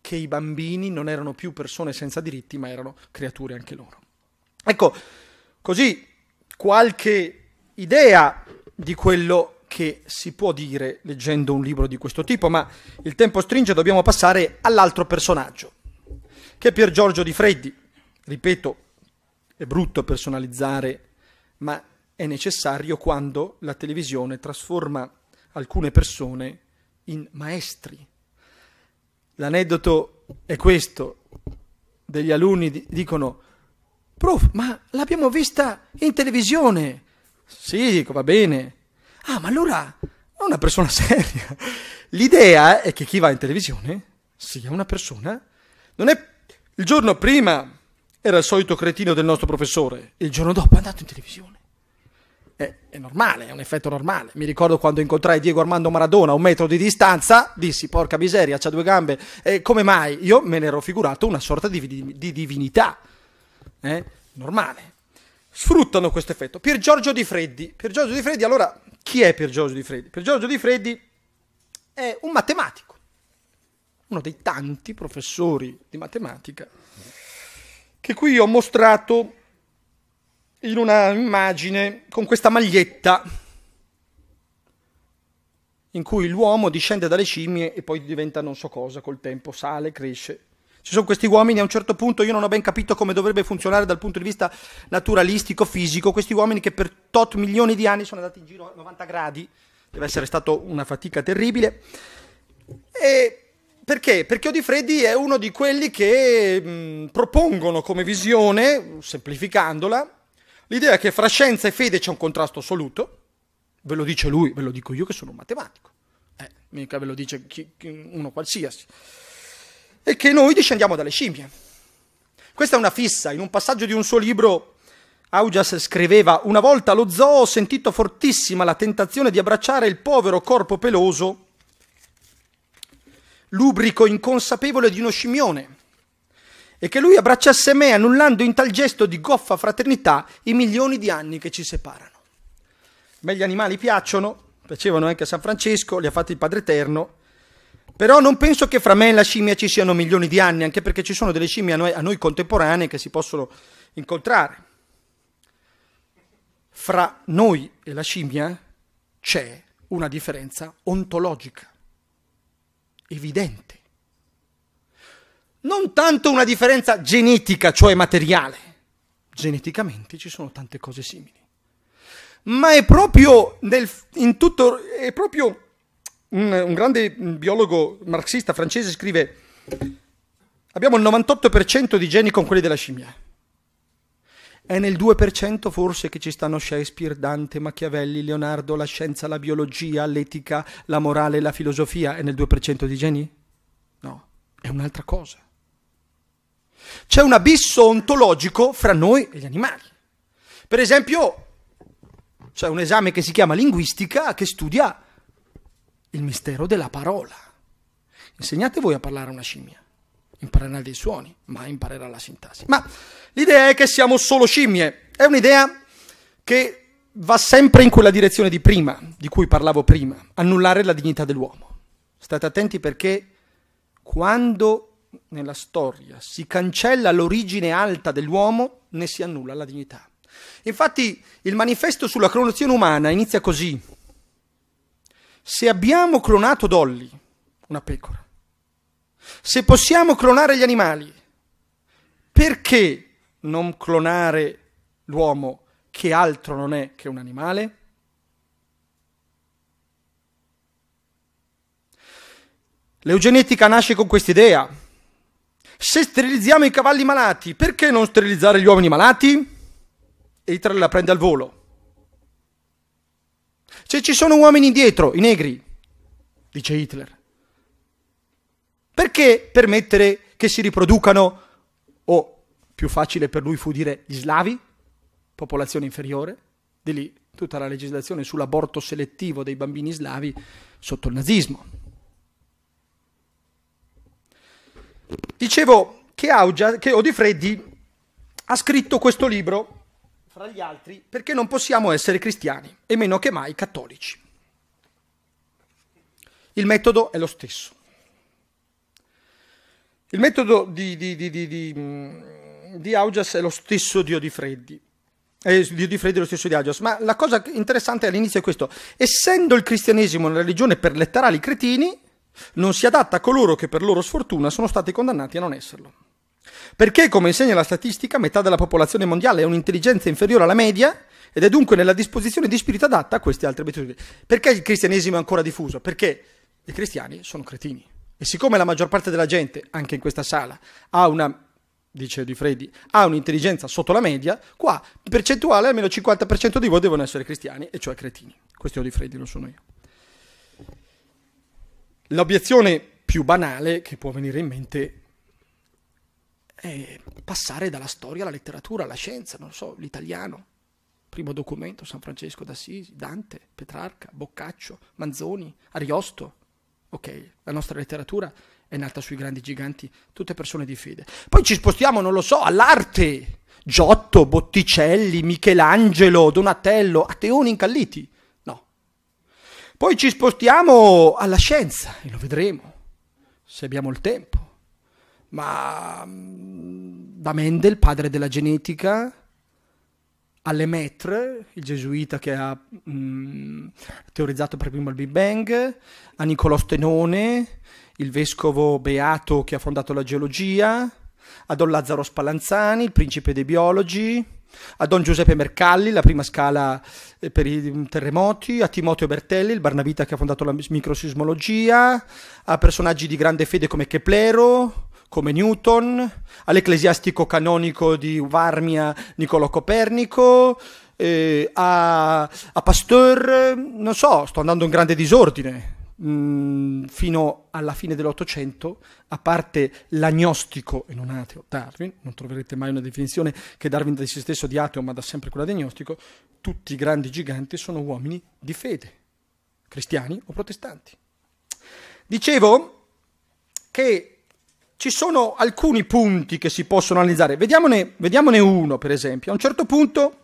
che i bambini non erano più persone senza diritti, ma erano creature anche loro. Ecco, così qualche idea di quello che si può dire leggendo un libro di questo tipo, ma il tempo stringe, dobbiamo passare all'altro personaggio, che è Pier Giorgio Di Freddi. Ripeto, è brutto personalizzare, ma è necessario quando la televisione trasforma alcune persone in maestri. L'aneddoto è questo, degli alunni dicono, prof, ma l'abbiamo vista in televisione. Sì, dico, va bene, Ah, ma allora è una persona seria. L'idea è che chi va in televisione sia una persona. Non è. Il giorno prima era il solito cretino del nostro professore, il giorno dopo è andato in televisione. È, è normale, è un effetto normale. Mi ricordo quando incontrai Diego Armando Maradona a un metro di distanza, dissi: Porca miseria, c'ha due gambe. Eh, come mai? Io me ne ero figurato una sorta di, di, di divinità. Eh? Normale. Sfruttano questo effetto. Pier Giorgio Di Freddi. Pier Giorgio Di Freddi, allora chi è Pier Giorgio Di Freddi? Pier Giorgio Di Freddi è un matematico, uno dei tanti professori di matematica che qui ho mostrato in una immagine con questa maglietta in cui l'uomo discende dalle scimmie e poi diventa non so cosa, col tempo sale, cresce. Ci sono questi uomini, a un certo punto io non ho ben capito come dovrebbe funzionare dal punto di vista naturalistico, fisico, questi uomini che per tot milioni di anni sono andati in giro a 90 gradi, deve essere stata una fatica terribile. E perché? Perché Odifreddi è uno di quelli che mh, propongono come visione, semplificandola, l'idea che fra scienza e fede c'è un contrasto assoluto, ve lo dice lui, ve lo dico io che sono un matematico, eh, mica ve lo dice chi, chi, uno qualsiasi è che noi discendiamo dalle scimmie. Questa è una fissa. In un passaggio di un suo libro, Augias scriveva: Una volta lo zoo ho sentito fortissima la tentazione di abbracciare il povero corpo peloso, lubrico inconsapevole di uno scimmione, e che lui abbracciasse me, annullando in tal gesto di goffa fraternità i milioni di anni che ci separano. A gli animali piacciono, piacevano anche a San Francesco, li ha fatti il Padre Eterno, però non penso che fra me e la scimmia ci siano milioni di anni, anche perché ci sono delle scimmie a noi, a noi contemporanee che si possono incontrare. Fra noi e la scimmia c'è una differenza ontologica, evidente. Non tanto una differenza genetica, cioè materiale. Geneticamente ci sono tante cose simili. Ma è proprio, nel, tutto, è proprio un, un grande biologo marxista francese scrive abbiamo il 98% di geni con quelli della scimmia. È nel 2% forse che ci stanno Shakespeare, Dante, Machiavelli, Leonardo, la scienza, la biologia, l'etica, la morale, la filosofia. È nel 2% di geni? No, è un'altra cosa. C'è un abisso ontologico fra noi e gli animali. Per esempio, c'è un esame che si chiama linguistica che studia il mistero della parola. Insegnate voi a parlare a una scimmia. Imparerà dei suoni, ma imparerà la sintassi. Ma l'idea è che siamo solo scimmie. È un'idea che va sempre in quella direzione di prima, di cui parlavo prima, annullare la dignità dell'uomo. State attenti perché quando nella storia si cancella l'origine alta dell'uomo, ne si annulla la dignità. Infatti il manifesto sulla clonazione umana inizia così. Se abbiamo clonato Dolly, una pecora, se possiamo clonare gli animali, perché non clonare l'uomo che altro non è che un animale? L'eugenetica nasce con quest'idea. Se sterilizziamo i cavalli malati, perché non sterilizzare gli uomini malati? E Hitler la prende al volo. Se ci sono uomini indietro, i negri, dice Hitler, perché permettere che si riproducano, o più facile per lui fu dire gli slavi, popolazione inferiore, di lì tutta la legislazione sull'aborto selettivo dei bambini slavi sotto il nazismo. Dicevo che, Augia, che Odifreddi ha scritto questo libro fra gli altri perché non possiamo essere cristiani e meno che mai cattolici. Il metodo è lo stesso. Il metodo di, di, di, di, di mm, Augias è lo stesso Dio di Freddi. Dio di Freddi è lo stesso di Augias. Ma la cosa interessante all'inizio è questo. Essendo il cristianesimo una religione per letterali cretini, non si adatta a coloro che per loro sfortuna sono stati condannati a non esserlo. Perché, come insegna la statistica, metà della popolazione mondiale ha un'intelligenza inferiore alla media ed è dunque nella disposizione di spirito adatta a queste altre abitudini. Perché il cristianesimo è ancora diffuso? Perché i cristiani sono cretini. E siccome la maggior parte della gente, anche in questa sala, ha una dice Di Freddi, ha un'intelligenza sotto la media, qua percentuale almeno il 50% di voi devono essere cristiani, e cioè cretini. Questo è Di Freddi, non sono io. L'obiezione più banale che può venire in mente eh, passare dalla storia alla letteratura, alla scienza, non so, l'italiano. Primo documento, San Francesco d'Assisi, Dante, Petrarca, Boccaccio, Manzoni, Ariosto. Ok, la nostra letteratura è nata sui grandi giganti, tutte persone di fede. Poi ci spostiamo, non lo so, all'arte. Giotto, Botticelli, Michelangelo, Donatello, ateoni incalliti. No. Poi ci spostiamo alla scienza e lo vedremo se abbiamo il tempo ma mm, da Mendel, padre della genetica, a Lemaitre, il gesuita che ha mh, mm, teorizzato per primo il Big Bang, a Niccolò Stenone, il vescovo beato che ha fondato la geologia, a Don Lazzaro Spallanzani, il principe dei biologi, a Don Giuseppe Mercalli, la prima scala eh, per i mm, terremoti, a Timoteo Bertelli, il Barnavita che ha fondato la microsismologia, a personaggi di grande fede come Keplero, come Newton, all'ecclesiastico canonico di Varmia Niccolò Copernico, eh, a, a, Pasteur, non so, sto andando in grande disordine. Mm, fino alla fine dell'Ottocento, a parte l'agnostico e non ateo Darwin, non troverete mai una definizione che Darwin da se stesso di ateo, ma da sempre quella di agnostico, tutti i grandi giganti sono uomini di fede, cristiani o protestanti. Dicevo che ci sono alcuni punti che si possono analizzare. Vediamone, vediamone uno, per esempio. A un certo punto,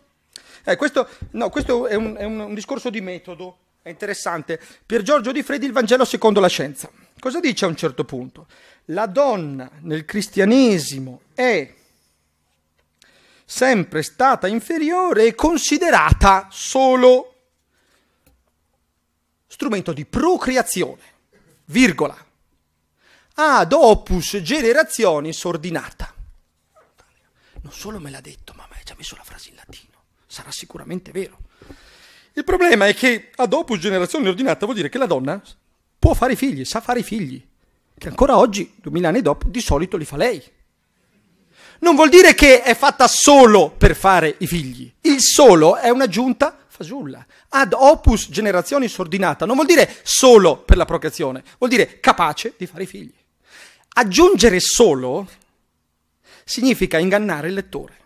eh, questo, no, questo è, un, è un, un, discorso di metodo, è interessante. Per Giorgio Di Fredi, il Vangelo secondo la scienza. Cosa dice a un certo punto? La donna nel cristianesimo è sempre stata inferiore e considerata solo strumento di procreazione, virgola ad opus generazioni sordinata. Non solo me l'ha detto, ma ci ha messo la frase in latino. Sarà sicuramente vero. Il problema è che ad opus generazione ordinata vuol dire che la donna può fare i figli, sa fare i figli, che ancora oggi, duemila anni dopo, di solito li fa lei. Non vuol dire che è fatta solo per fare i figli. Il solo è un'aggiunta fasulla. Ad opus generazione sordinata non vuol dire solo per la procreazione, vuol dire capace di fare i figli. Aggiungere solo significa ingannare il lettore.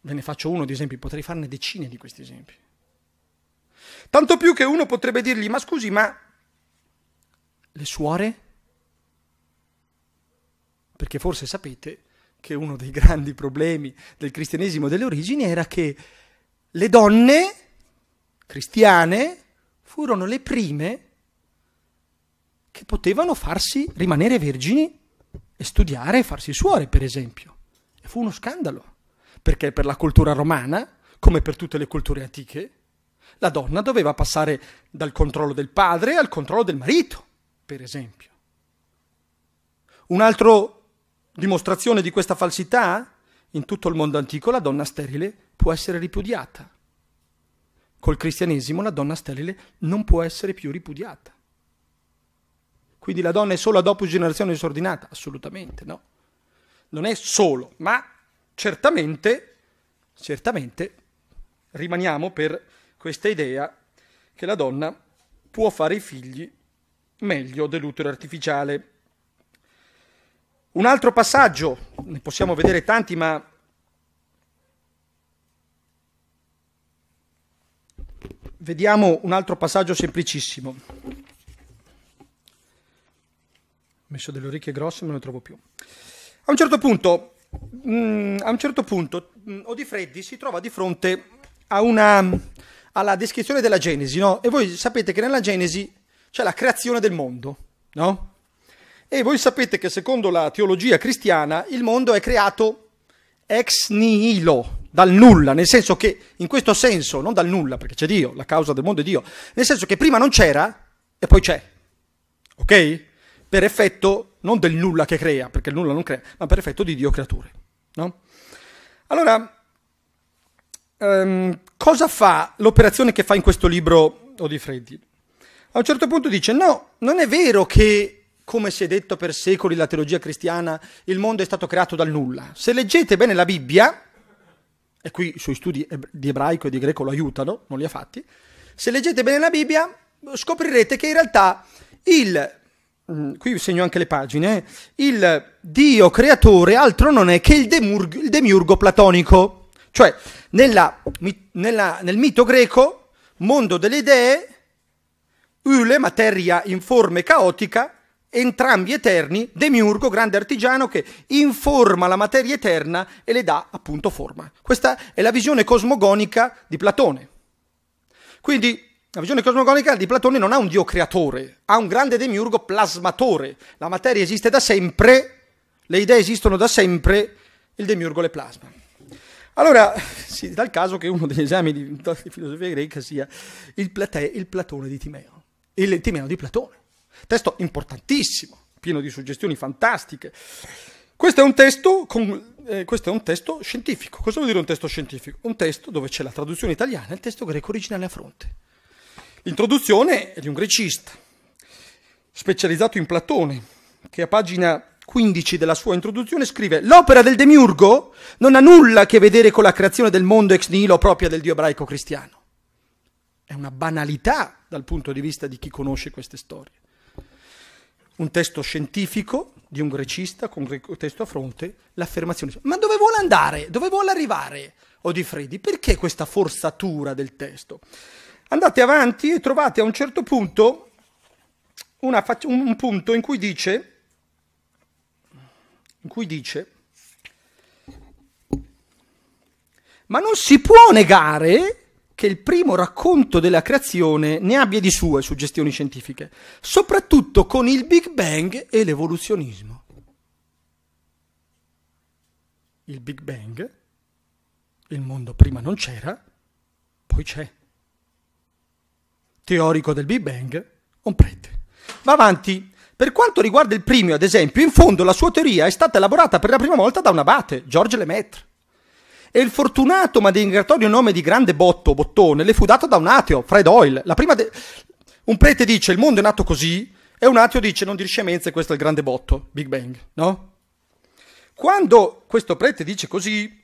Ve ne faccio uno di esempi, potrei farne decine di questi esempi. Tanto più che uno potrebbe dirgli, ma scusi, ma le suore? Perché forse sapete che uno dei grandi problemi del cristianesimo delle origini era che le donne cristiane furono le prime che potevano farsi rimanere vergini e studiare e farsi suore, per esempio. E fu uno scandalo, perché per la cultura romana, come per tutte le culture antiche, la donna doveva passare dal controllo del padre al controllo del marito, per esempio. Un'altra dimostrazione di questa falsità? In tutto il mondo antico la donna sterile può essere ripudiata. Col cristianesimo la donna sterile non può essere più ripudiata. Quindi la donna è solo dopo generazione disordinata? Assolutamente no. Non è solo, ma certamente, certamente rimaniamo per questa idea che la donna può fare i figli meglio dell'utero artificiale. Un altro passaggio, ne possiamo vedere tanti, ma vediamo un altro passaggio semplicissimo messo delle orecchie grosse, e non ne trovo più. A un certo punto, mh, mm, a un certo punto mh, mm, Odifreddi si trova di fronte a una, alla descrizione della Genesi, no? E voi sapete che nella Genesi c'è la creazione del mondo, no? E voi sapete che secondo la teologia cristiana il mondo è creato ex nihilo, dal nulla, nel senso che, in questo senso, non dal nulla, perché c'è Dio, la causa del mondo è Dio, nel senso che prima non c'era e poi c'è. Ok? per effetto non del nulla che crea, perché il nulla non crea, ma per effetto di Dio creatore. No? Allora, ehm, cosa fa l'operazione che fa in questo libro Odifreddi? A un certo punto dice, no, non è vero che come si è detto per secoli la teologia cristiana, il mondo è stato creato dal nulla. Se leggete bene la Bibbia, e qui i suoi studi di ebraico e di greco lo aiutano, non li ha fatti, se leggete bene la Bibbia scoprirete che in realtà il Mm-hmm. qui segno anche le pagine, il Dio creatore altro non è che il, demurg- il demiurgo platonico. Cioè, nella, nella, nel mito greco, mondo delle idee, Ule, materia in informe caotica, entrambi eterni, demiurgo, grande artigiano che informa la materia eterna e le dà appunto forma. Questa è la visione cosmogonica di Platone. Quindi la visione cosmogonica di Platone non ha un Dio creatore, ha un grande demiurgo plasmatore. La materia esiste da sempre, le idee esistono da sempre, il demiurgo le plasma. Allora, si dà il caso che uno degli esami di, di filosofia greca sia il, Plate, il Platone di Timeo, il Timeo di Platone. Testo importantissimo, pieno di suggestioni fantastiche. Questo è un testo con eh, questo è un testo scientifico. Cosa vuol dire un testo scientifico? Un testo dove c'è la traduzione italiana e il testo greco originale a fronte. L'introduzione è di un grecista, specializzato in Platone, che a pagina 15 della sua introduzione scrive «L'opera del demiurgo non ha nulla a che vedere con la creazione del mondo ex nihilo propria del dio ebraico cristiano». È una banalità dal punto di vista di chi conosce queste storie. Un testo scientifico di un grecista con greco testo a fronte, l'affermazione. Ma dove vuole andare? Dove vuole arrivare Odifredi? Perché questa forzatura del testo? Andate avanti e trovate a un certo punto fac- un punto in cui dice, in cui dice, ma non si può negare che il primo racconto della creazione ne abbia di sue suggestioni scientifiche, soprattutto con il Big Bang e l'evoluzionismo. Il Big Bang, il mondo prima non c'era, poi c'è teorico del Big Bang, comprende. Va avanti. Per quanto riguarda il primio, ad esempio, in fondo la sua teoria è stata elaborata per la prima volta da un abate, George Lemaitre. E il fortunato ma denigratorio nome di grande botto, bottone, le fu dato da un ateo, Fred Hoyle. De... Un prete dice il mondo è nato così, e un ateo dice non dire scemenze, questo è il grande botto, Big Bang, no? Quando questo prete dice così,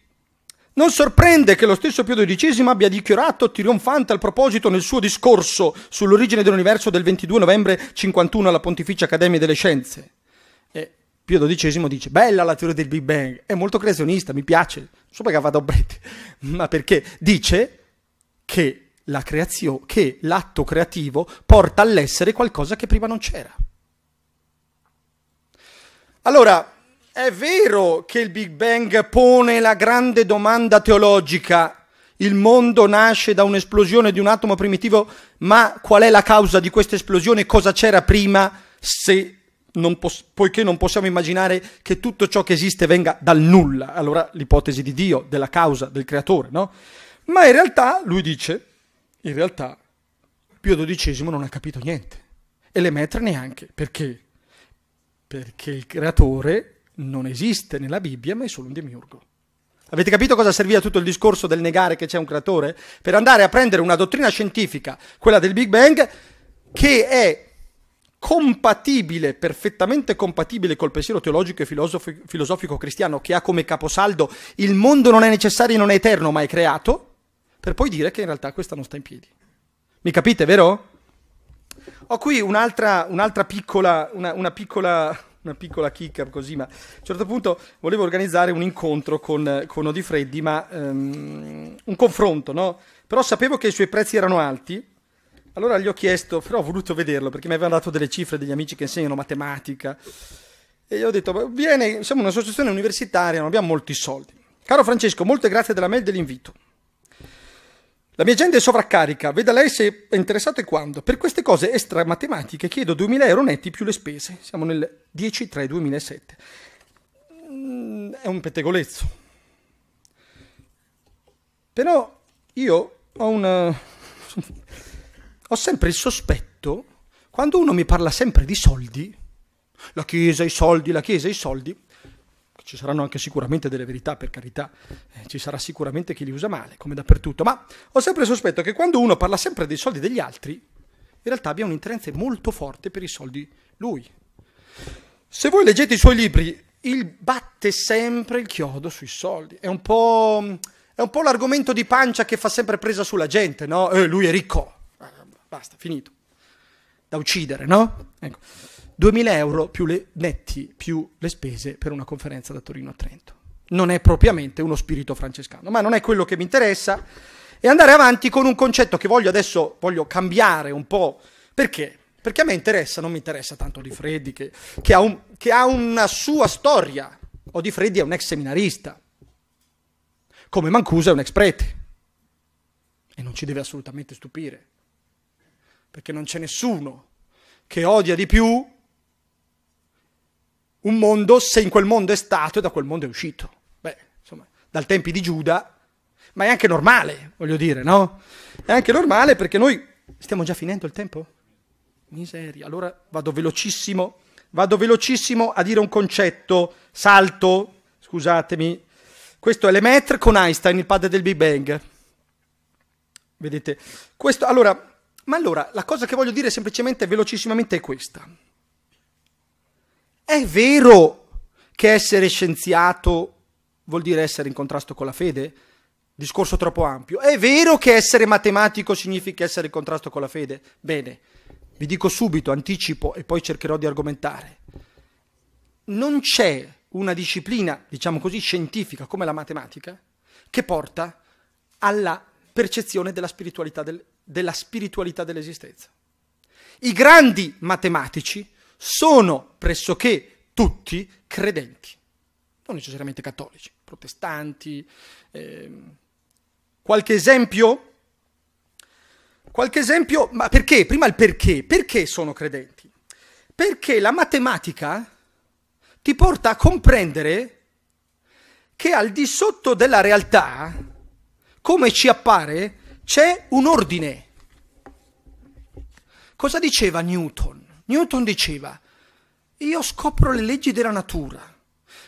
non sorprende che lo stesso Pio XII abbia dichiarato trionfante al proposito nel suo discorso sull'origine dell'universo del 22 novembre 51 alla Pontificia Accademia delle Scienze. E Pio XII dice, bella la teoria del Big Bang, è molto creazionista, mi piace, non so perché vado a bretti, ma perché dice che, la creazio- che l'atto creativo porta all'essere qualcosa che prima non c'era. Allora, è vero che il Big Bang pone la grande domanda teologica. Il mondo nasce da un'esplosione di un atomo primitivo, ma qual è la causa di questa esplosione? Cosa c'era prima se non pos- poiché non possiamo immaginare che tutto ciò che esiste venga dal nulla, allora l'ipotesi di Dio, della causa, del creatore, no? Ma in realtà, lui dice, in realtà Pio XII non ha capito niente, e le Lemaitre neanche, perché? Perché il creatore non esiste nella Bibbia, ma è solo un demiurgo. Avete capito cosa serviva tutto il discorso del negare che c'è un creatore? Per andare a prendere una dottrina scientifica, quella del Big Bang, che è compatibile, perfettamente compatibile col pensiero teologico e filosofico cristiano che ha come caposaldo il mondo non è necessario, e non è eterno, ma è creato, per poi dire che in realtà questa non sta in piedi. Mi capite, vero? Ho qui un'altra, un'altra piccola, una, una piccola una piccola chicca così, ma a un certo punto volevo organizzare un incontro con, con Odifreddi, ma um, un confronto, no? Però sapevo che i suoi prezzi erano alti, allora gli ho chiesto, però ho voluto vederlo perché mi avevano dato delle cifre degli amici che insegnano matematica. E gli ho detto, viene, siamo un'associazione universitaria, non abbiamo molti soldi. Caro Francesco, molte grazie della mail e dell'invito. La mia agenda è sovraccarica, veda lei se è interessato e quando. Per queste cose extra matematiche chiedo 2000 euro netti più le spese. Siamo nel 10 3 2007. È un pettegolezzo. Però io ho una... Eh, ho sempre il sospetto, quando uno mi parla sempre di soldi, la Chiesa, i soldi, la Chiesa, i soldi, ci saranno anche sicuramente delle verità, per carità, eh, ci sarà sicuramente chi li usa male, come dappertutto, ma ho sempre il sospetto che quando uno parla sempre dei soldi degli altri, in realtà abbia un'interesse molto forte per i soldi lui. Se voi leggete i suoi libri, il batte sempre il chiodo sui soldi, è un po', è un po l'argomento di pancia che fa sempre presa sulla gente, no? Eh, lui è ricco, basta, finito, da uccidere, no? Ecco. 2000 euro più le netti più le spese per una conferenza da Torino a Trento. Non è propriamente uno spirito francescano, ma non è quello che mi interessa. E andare avanti con un concetto che voglio adesso voglio cambiare un po'. Perché? Perché a me interessa, non mi interessa tanto Di Freddi, che, che, ha, un, che ha una sua storia. O Di Freddi è un ex seminarista, come Mancusa è un ex prete. E non ci deve assolutamente stupire, perché non c'è nessuno che odia di più un mondo se in quel mondo è stato e da quel mondo è uscito. Beh, insomma, dal tempi di Giuda, ma è anche normale, voglio dire, no? È anche normale perché noi stiamo già finendo il tempo? Miseria. Allora vado velocissimo, vado velocissimo a dire un concetto, salto, scusatemi. Questo è Lemaitre con Einstein, il padre del Big Bang. Vedete? Questo, allora, ma allora, la cosa che voglio dire semplicemente velocissimamente è questa. È vero che essere scienziato vuol dire essere in contrasto con la fede? Discorso troppo ampio. È vero che essere matematico significa essere in contrasto con la fede? Bene, vi dico subito, anticipo e poi cercherò di argomentare. Non c'è una disciplina, diciamo così, scientifica come la matematica che porta alla percezione della spiritualità, del, della spiritualità dell'esistenza. I grandi matematici sono pressoché tutti credenti, non necessariamente cattolici, protestanti. Ehm. Qualche esempio? Qualche esempio, ma perché? Prima il perché. Perché sono credenti? Perché la matematica ti porta a comprendere che al di sotto della realtà, come ci appare, c'è un ordine. Cosa diceva Newton? Newton diceva, io scopro le leggi della natura.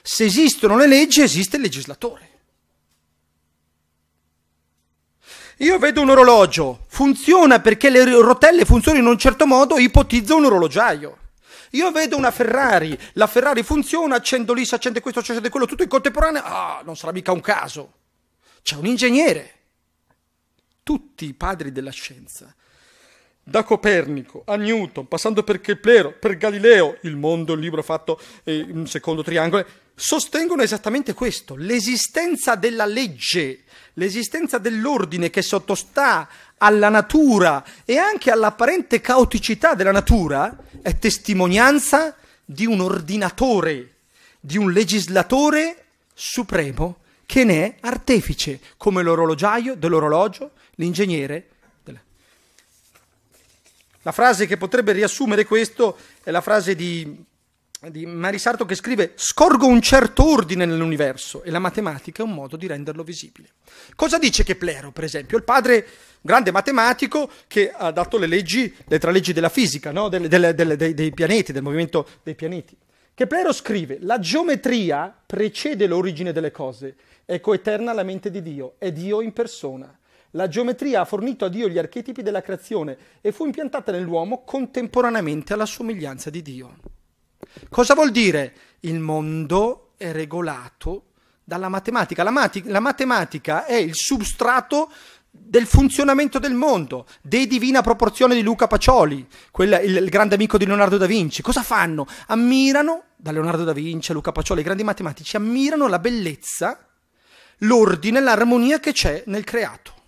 Se esistono le leggi, esiste il legislatore. Io vedo un orologio, funziona perché le rotelle funzionano in un certo modo, ipotizzo un orologiaio. Io vedo una Ferrari, la Ferrari funziona, accendo lì, si accende questo, si accende quello, tutto in contemporanea, ah, non sarà mica un caso. C'è un ingegnere. Tutti i padri della scienza da Copernico a Newton, passando per Keplero, per Galileo, il mondo, il libro fatto eh, in secondo triangolo, sostengono esattamente questo, l'esistenza della legge, l'esistenza dell'ordine che sottostà alla natura e anche all'apparente caoticità della natura è testimonianza di un ordinatore, di un legislatore supremo che ne è artefice, come l'orologiaio dell'orologio, l'ingegnere la frase che potrebbe riassumere questo è la frase di, di Marisarto che scrive scorgo un certo ordine nell'universo e la matematica è un modo di renderlo visibile. Cosa dice Keplero, per esempio? Il padre, grande matematico, che ha dato le leggi, le tre leggi della fisica, no? delle, delle, delle, dei, dei pianeti, del movimento dei pianeti. Keplero scrive: La geometria precede l'origine delle cose, è coeterna alla mente di Dio, è Dio in persona. La geometria ha fornito a Dio gli archetipi della creazione e fu impiantata nell'uomo contemporaneamente alla somiglianza di Dio. Cosa vuol dire? Il mondo è regolato dalla matematica. La, mat- la matematica è il substrato del funzionamento del mondo, dei Divina Proporzione di Luca Pacioli, quel, il, il, grande amico di Leonardo da Vinci. Cosa fanno? Ammirano, da Leonardo da Vinci a Luca Pacioli, i grandi matematici, ammirano la bellezza, l'ordine, l'armonia che c'è nel creato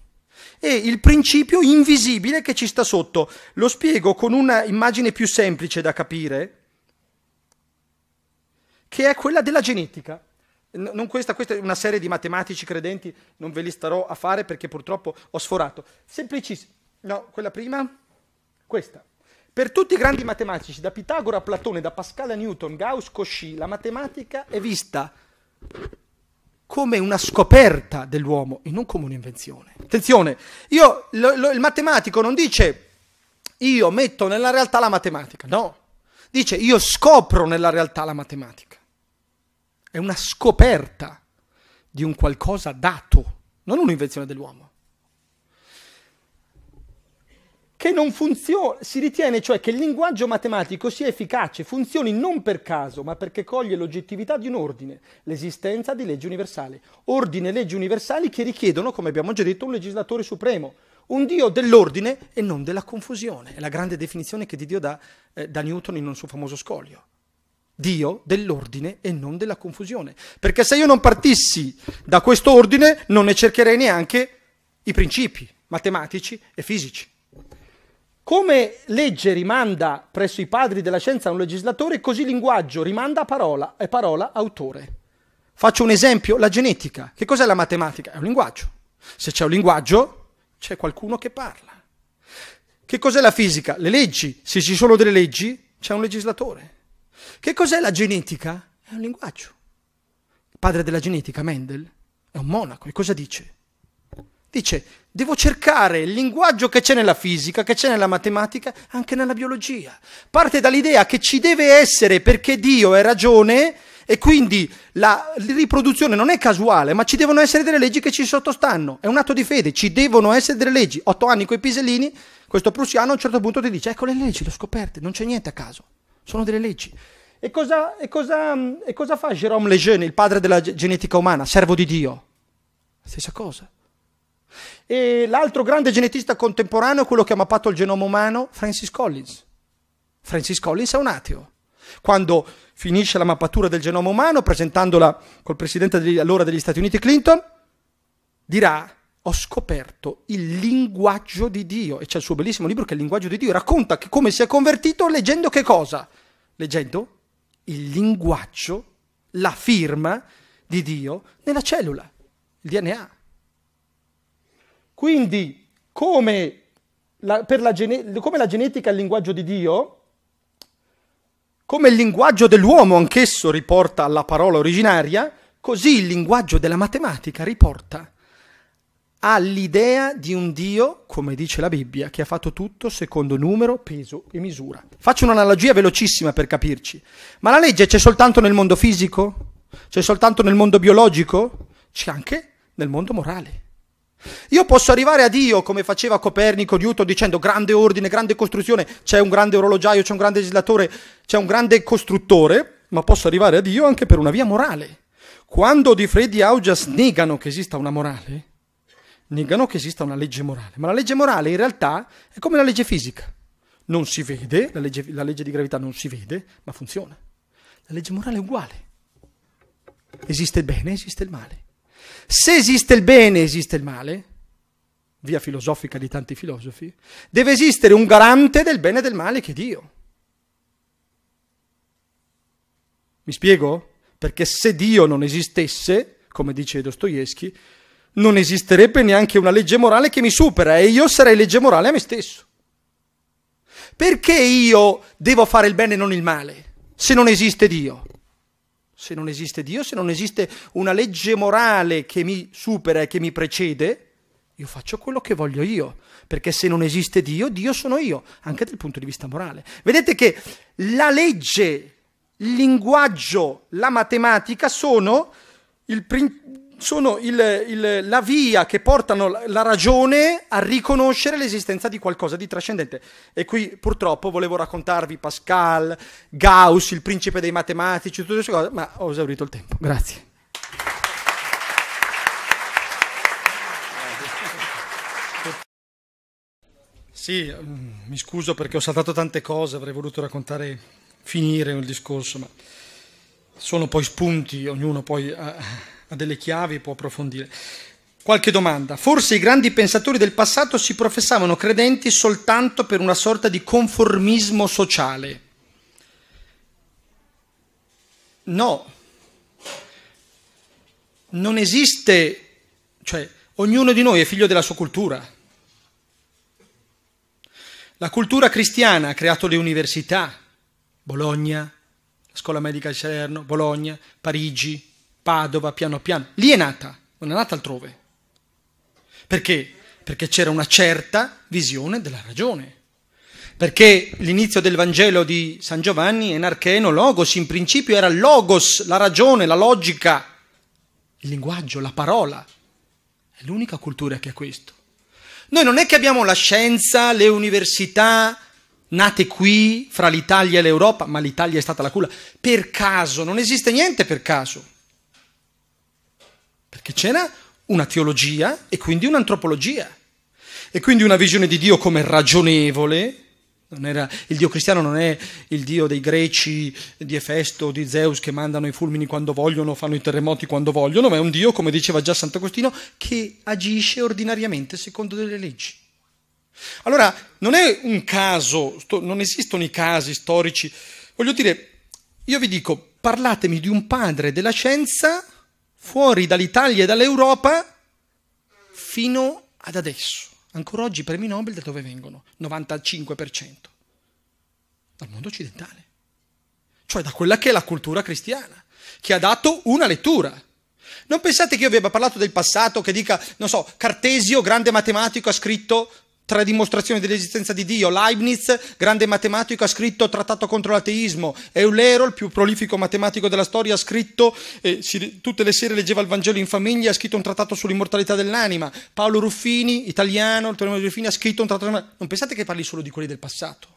e il principio invisibile che ci sta sotto. Lo spiego con un'immagine più semplice da capire, che è quella della genetica. Non questa, questa è una serie di matematici credenti, non ve li starò a fare perché purtroppo ho sforato. Semplicissimo. No, quella prima? Questa. Per tutti i grandi matematici, da Pitagora a Platone, da Pascal a Newton, Gauss, Cauchy, la matematica è vista come una scoperta dell'uomo e non come un'invenzione. Attenzione, io, lo, lo, il matematico non dice io metto nella realtà la matematica, no, dice io scopro nella realtà la matematica. È una scoperta di un qualcosa dato, non un'invenzione dell'uomo. che non funziona, si ritiene cioè che il linguaggio matematico sia efficace, funzioni non per caso, ma perché coglie l'oggettività di un ordine, l'esistenza di leggi universali. Ordine e leggi universali che richiedono, come abbiamo già detto, un legislatore supremo, un Dio dell'ordine e non della confusione. È la grande definizione che di Dio dà eh, da Newton in un suo famoso scoglio. Dio dell'ordine e non della confusione. Perché se io non partissi da questo ordine, non ne cercherei neanche i principi matematici e fisici. Come legge rimanda presso i padri della scienza a un legislatore, così linguaggio rimanda a parola e eh, parola autore. Faccio un esempio, la genetica. Che cos'è la matematica? È un linguaggio. Se c'è un linguaggio, c'è qualcuno che parla. Che cos'è la fisica? Le leggi. Se ci sono delle leggi, c'è un legislatore. Che cos'è la genetica? È un linguaggio. Il padre della genetica, Mendel, è un monaco. E cosa dice? Dice, devo cercare il linguaggio che c'è nella fisica, che c'è nella matematica, anche nella biologia. Parte dall'idea che ci deve essere perché Dio è ragione e quindi la riproduzione non è casuale, ma ci devono essere delle leggi che ci sottostanno. È un atto di fede, ci devono essere delle leggi. Otto anni con i pisellini, questo prussiano a un certo punto ti dice, ecco le leggi, le ho scoperte, non c'è niente a caso, sono delle leggi. E cosa, e cosa, e cosa fa Jérôme Lejeune, il padre della genetica umana, servo di Dio? Stessa cosa. E l'altro grande genetista contemporaneo è quello che ha mappato il genoma umano, Francis Collins. Francis Collins è un ateo. Quando finisce la mappatura del genoma umano, presentandola col presidente degli, allora degli Stati Uniti Clinton, dirà ho scoperto il linguaggio di Dio e c'è il suo bellissimo libro che è il linguaggio di Dio, racconta come si è convertito leggendo che cosa? Leggendo il linguaggio, la firma di Dio nella cellula, il DNA. Quindi, come la, la gene, come la genetica è il linguaggio di Dio, come il linguaggio dell'uomo anch'esso riporta alla parola originaria, così il linguaggio della matematica riporta all'idea di un Dio, come dice la Bibbia, che ha fatto tutto secondo numero, peso e misura. Faccio un'analogia velocissima per capirci. Ma la legge c'è soltanto nel mondo fisico? C'è soltanto nel mondo biologico? C'è anche nel mondo morale. Io posso arrivare a Dio come faceva Copernico, Newton, dicendo grande ordine, grande costruzione, c'è un grande orologiaio, c'è un grande legislatore, c'è un grande costruttore, ma posso arrivare a Dio anche per una via morale. Quando Di Freddi e Augias negano che esista una morale, negano che esista una legge morale, ma la legge morale in realtà è come la legge fisica. Non si vede, la legge, la legge di gravità non si vede, ma funziona. La legge morale è uguale. Esiste il bene, esiste il male se esiste il bene, esiste il male, via filosofica di tanti filosofi, deve esistere un garante del bene e del male che è Dio. Mi spiego? Perché se Dio non esistesse, come dice Dostoevsky, non esisterebbe neanche una legge morale che mi supera e io sarei legge morale a me stesso. Perché io devo fare il bene e non il male, se non esiste Dio? se non esiste Dio, se non esiste una legge morale che mi supera e che mi precede, io faccio quello che voglio io, perché se non esiste Dio, Dio sono io, anche dal punto di vista morale. Vedete che la legge, il linguaggio, la matematica sono il principio sono il, il, la via che portano la ragione a riconoscere l'esistenza di qualcosa di trascendente. E qui purtroppo volevo raccontarvi Pascal, Gauss, il principe dei matematici, tutte queste cose, ma ho esaurito il tempo. Grazie. Sì, mm, mi scuso perché ho saltato tante cose, avrei voluto raccontare, finire il discorso, ma sono poi spunti, ognuno poi... Ha ha delle chiavi può approfondire. Qualche domanda. Forse i grandi pensatori del passato si professavano credenti soltanto per una sorta di conformismo sociale. No, non esiste, cioè ognuno di noi è figlio della sua cultura. La cultura cristiana ha creato le università, Bologna, la scuola medica di Salerno, Bologna, Parigi, Padova, piano piano. Lì è nata, non è nata altrove. Perché? Perché c'era una certa visione della ragione. Perché l'inizio del Vangelo di San Giovanni è narcheno logos, in principio era logos, la ragione, la logica, il linguaggio, la parola. È l'unica cultura che ha questo. Noi non è che abbiamo la scienza, le università nate qui fra l'Italia e l'Europa, ma l'Italia è stata la culla. Per caso, non esiste niente per caso perché c'era una teologia e quindi un'antropologia e quindi una visione di Dio come ragionevole. Era, il Dio cristiano non è il Dio dei greci, di Efesto, di Zeus che mandano i fulmini quando vogliono, fanno i terremoti quando vogliono, ma è un Dio, come diceva già Sant'Agostino, che agisce ordinariamente secondo delle leggi. Allora, non è un caso, non esistono i casi storici. Voglio dire, io vi dico, parlatemi di un padre della scienza fuori dall'Italia e dall'Europa fino ad adesso. Ancora oggi i premi Nobel da dove vengono? 95%. Dal mondo occidentale. Cioè da quella che è la cultura cristiana, che ha dato una lettura. Non pensate che io vi abbia parlato del passato, che dica, non so, Cartesio, grande matematico, ha scritto tre dimostrazioni dell'esistenza di Dio. Leibniz, grande matematico, ha scritto Trattato contro l'ateismo. Eulero, il più prolifico matematico della storia, ha scritto, eh, si, tutte le sere leggeva il Vangelo in famiglia, ha scritto un trattato sull'immortalità dell'anima. Paolo Ruffini, italiano, il teorema di Ruffini, ha scritto un trattato... Non pensate che parli solo di quelli del passato.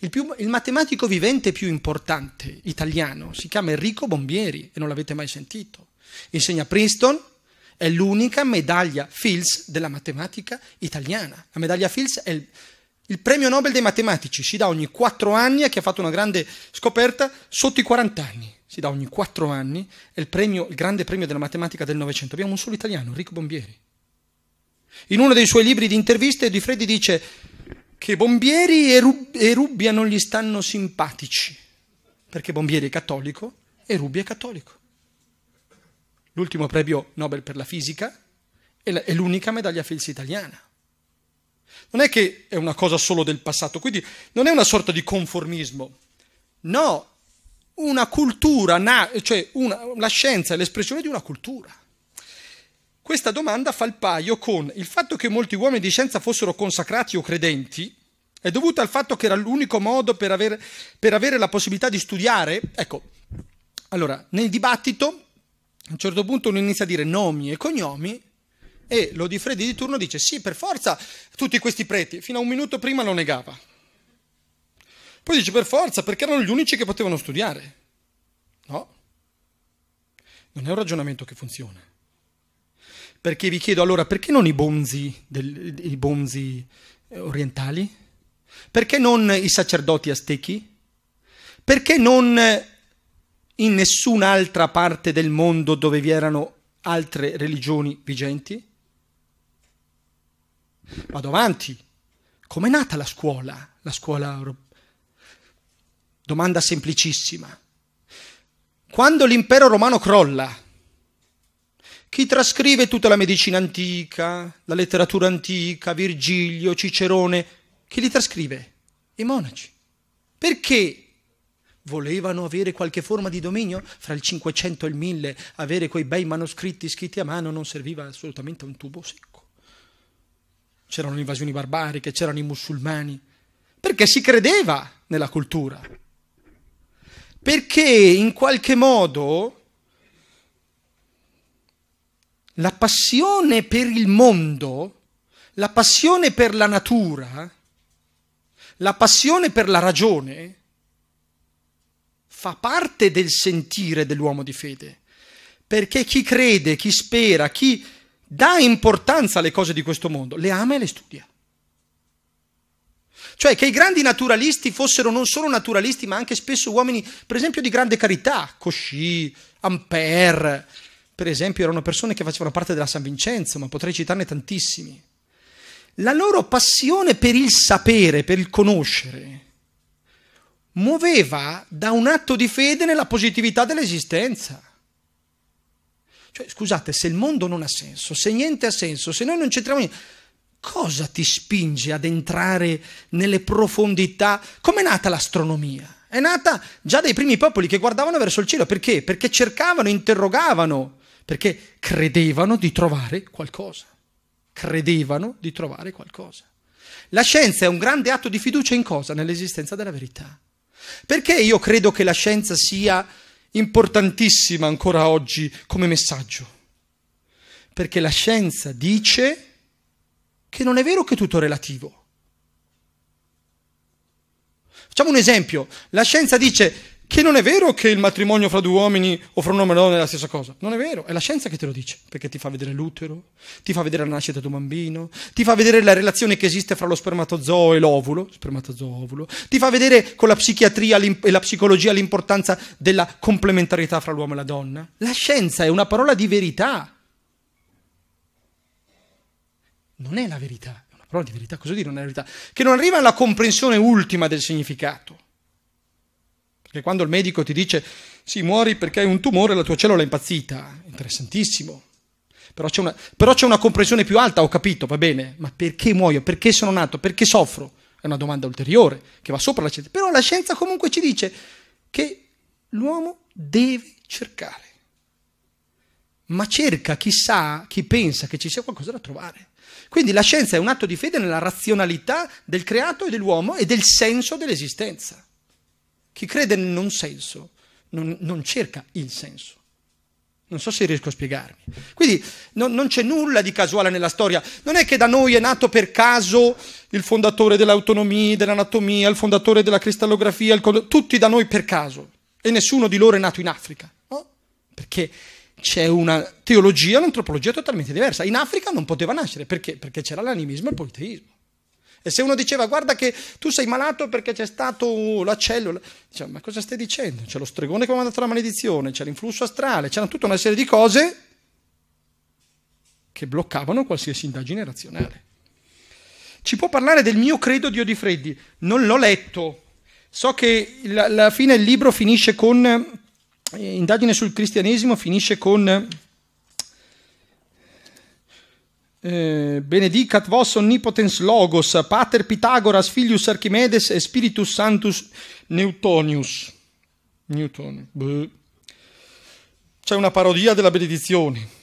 Il, più, il, matematico vivente più importante italiano si chiama Enrico Bombieri e non l'avete mai sentito. Insegna a Princeton, è l'unica medaglia Fields della matematica italiana. La medaglia Fields è il, il premio Nobel dei matematici, si dà ogni quattro anni a chi ha fatto una grande scoperta sotto i 40 anni. Si dà ogni quattro anni, è il, premio, il grande premio della matematica del Novecento. Abbiamo un solo italiano, Enrico Bombieri. In uno dei suoi libri di interviste, Di Freddi dice che Bombieri e, Rub- e Rubbia non gli stanno simpatici, perché Bombieri è cattolico e Rubbia è cattolico l'ultimo premio Nobel per la fisica, e l'unica medaglia Fields italiana. Non è che è una cosa solo del passato, quindi non è una sorta di conformismo. No, una cultura, cioè una, la scienza è l'espressione di una cultura. Questa domanda fa il paio con il fatto che molti uomini di scienza fossero consacrati o credenti, è dovuta al fatto che era l'unico modo per avere, per avere la possibilità di studiare. Ecco, allora, nel dibattito a un certo punto uno inizia a dire nomi e cognomi e Lodifredi di turno dice sì, per forza, tutti questi preti, fino a un minuto prima lo negava. Poi dice per forza, perché erano gli unici che potevano studiare. No, non è un ragionamento che funziona. Perché vi chiedo allora, perché non i bonzi, del, i bonzi eh, orientali? Perché non i sacerdoti aztechi? Perché non in nessun'altra parte del mondo dove vi erano altre religioni vigenti? Vado avanti. Com'è nata la scuola? La scuola... Domanda semplicissima. Quando l'impero romano crolla, chi trascrive tutta la medicina antica, la letteratura antica, Virgilio, Cicerone, chi li trascrive? I monaci. Perché volevano avere qualche forma di dominio? Fra il 500 e il 1000 avere quei bei manoscritti scritti a mano non serviva assolutamente a un tubo secco. C'erano le invasioni barbariche, c'erano i musulmani, perché si credeva nella cultura. Perché in qualche modo la passione per il mondo, la passione per la natura, la passione per la ragione fa parte del sentire dell'uomo di fede, perché chi crede, chi spera, chi dà importanza alle cose di questo mondo, le ama e le studia. Cioè che i grandi naturalisti fossero non solo naturalisti, ma anche spesso uomini, per esempio, di grande carità, Cauchy, Ampère, per esempio, erano persone che facevano parte della San Vincenzo, ma potrei citarne tantissimi. La loro passione per il sapere, per il conoscere, muoveva da un atto di fede nella positività dell'esistenza. Cioè, scusate, se il mondo non ha senso, se niente ha senso, se noi non c'entriamo niente, cosa ti spinge ad entrare nelle profondità? Com'è nata l'astronomia? È nata già dai primi popoli che guardavano verso il cielo. Perché? Perché cercavano, interrogavano, perché credevano di trovare qualcosa. Credevano di trovare qualcosa. La scienza è un grande atto di fiducia in cosa? Nell'esistenza della verità. Perché io credo che la scienza sia importantissima ancora oggi come messaggio? Perché la scienza dice che non è vero che tutto è relativo. Facciamo un esempio, la scienza dice che non è vero che il matrimonio fra due uomini o fra un uomo e una donna è la stessa cosa. Non è vero, è la scienza che te lo dice, perché ti fa vedere l'utero, ti fa vedere la nascita di un bambino, ti fa vedere la relazione che esiste fra lo spermatozoo e l'ovulo, spermatozoo-ovulo, ti fa vedere con la psichiatria e la psicologia l'importanza della complementarietà fra l'uomo e la donna. La scienza è una parola di verità. Non è la verità, è una parola di verità, cosa dire non è la verità? Che non arriva alla comprensione ultima del significato perché quando il medico ti dice sì, muori perché hai un tumore, la tua cellula è impazzita, interessantissimo. Però c'è, una, però c'è una comprensione più alta, ho capito, va bene, ma perché muoio? Perché sono nato? Perché soffro? È una domanda ulteriore che va sopra la scienza. Però la scienza comunque ci dice che l'uomo deve cercare. Ma cerca chi sa, chi pensa che ci sia qualcosa da trovare. Quindi la scienza è un atto di fede nella razionalità del creato e dell'uomo e del senso dell'esistenza. Chi crede nel non senso non, non cerca il senso. Non so se riesco a spiegarmi. Quindi no, non c'è nulla di casuale nella storia. Non è che da noi è nato per caso il fondatore dell'autonomia, dell'anatomia, il fondatore della cristallografia, il... tutti da noi per caso. E nessuno di loro è nato in Africa. No? Perché c'è una teologia, un'antropologia totalmente diversa. In Africa non poteva nascere. Perché? Perché c'era l'animismo e il politeismo. E se uno diceva guarda che tu sei malato perché c'è stato la cellula, diciamo ma cosa stai dicendo? C'è lo stregone che mi ha mandato la maledizione, c'è l'influsso astrale, c'era tutta una serie di cose che bloccavano qualsiasi indagine razionale. Ci può parlare del mio credo di Odifreddi? Non l'ho letto. So che alla fine il libro finisce con, eh, indagine sul cristianesimo finisce con eh, benedicat vos omnipotens logos, pater Pitagoras, filius Archimedes e spiritus santus Newtonius. Newton. C'è una parodia della benedizione.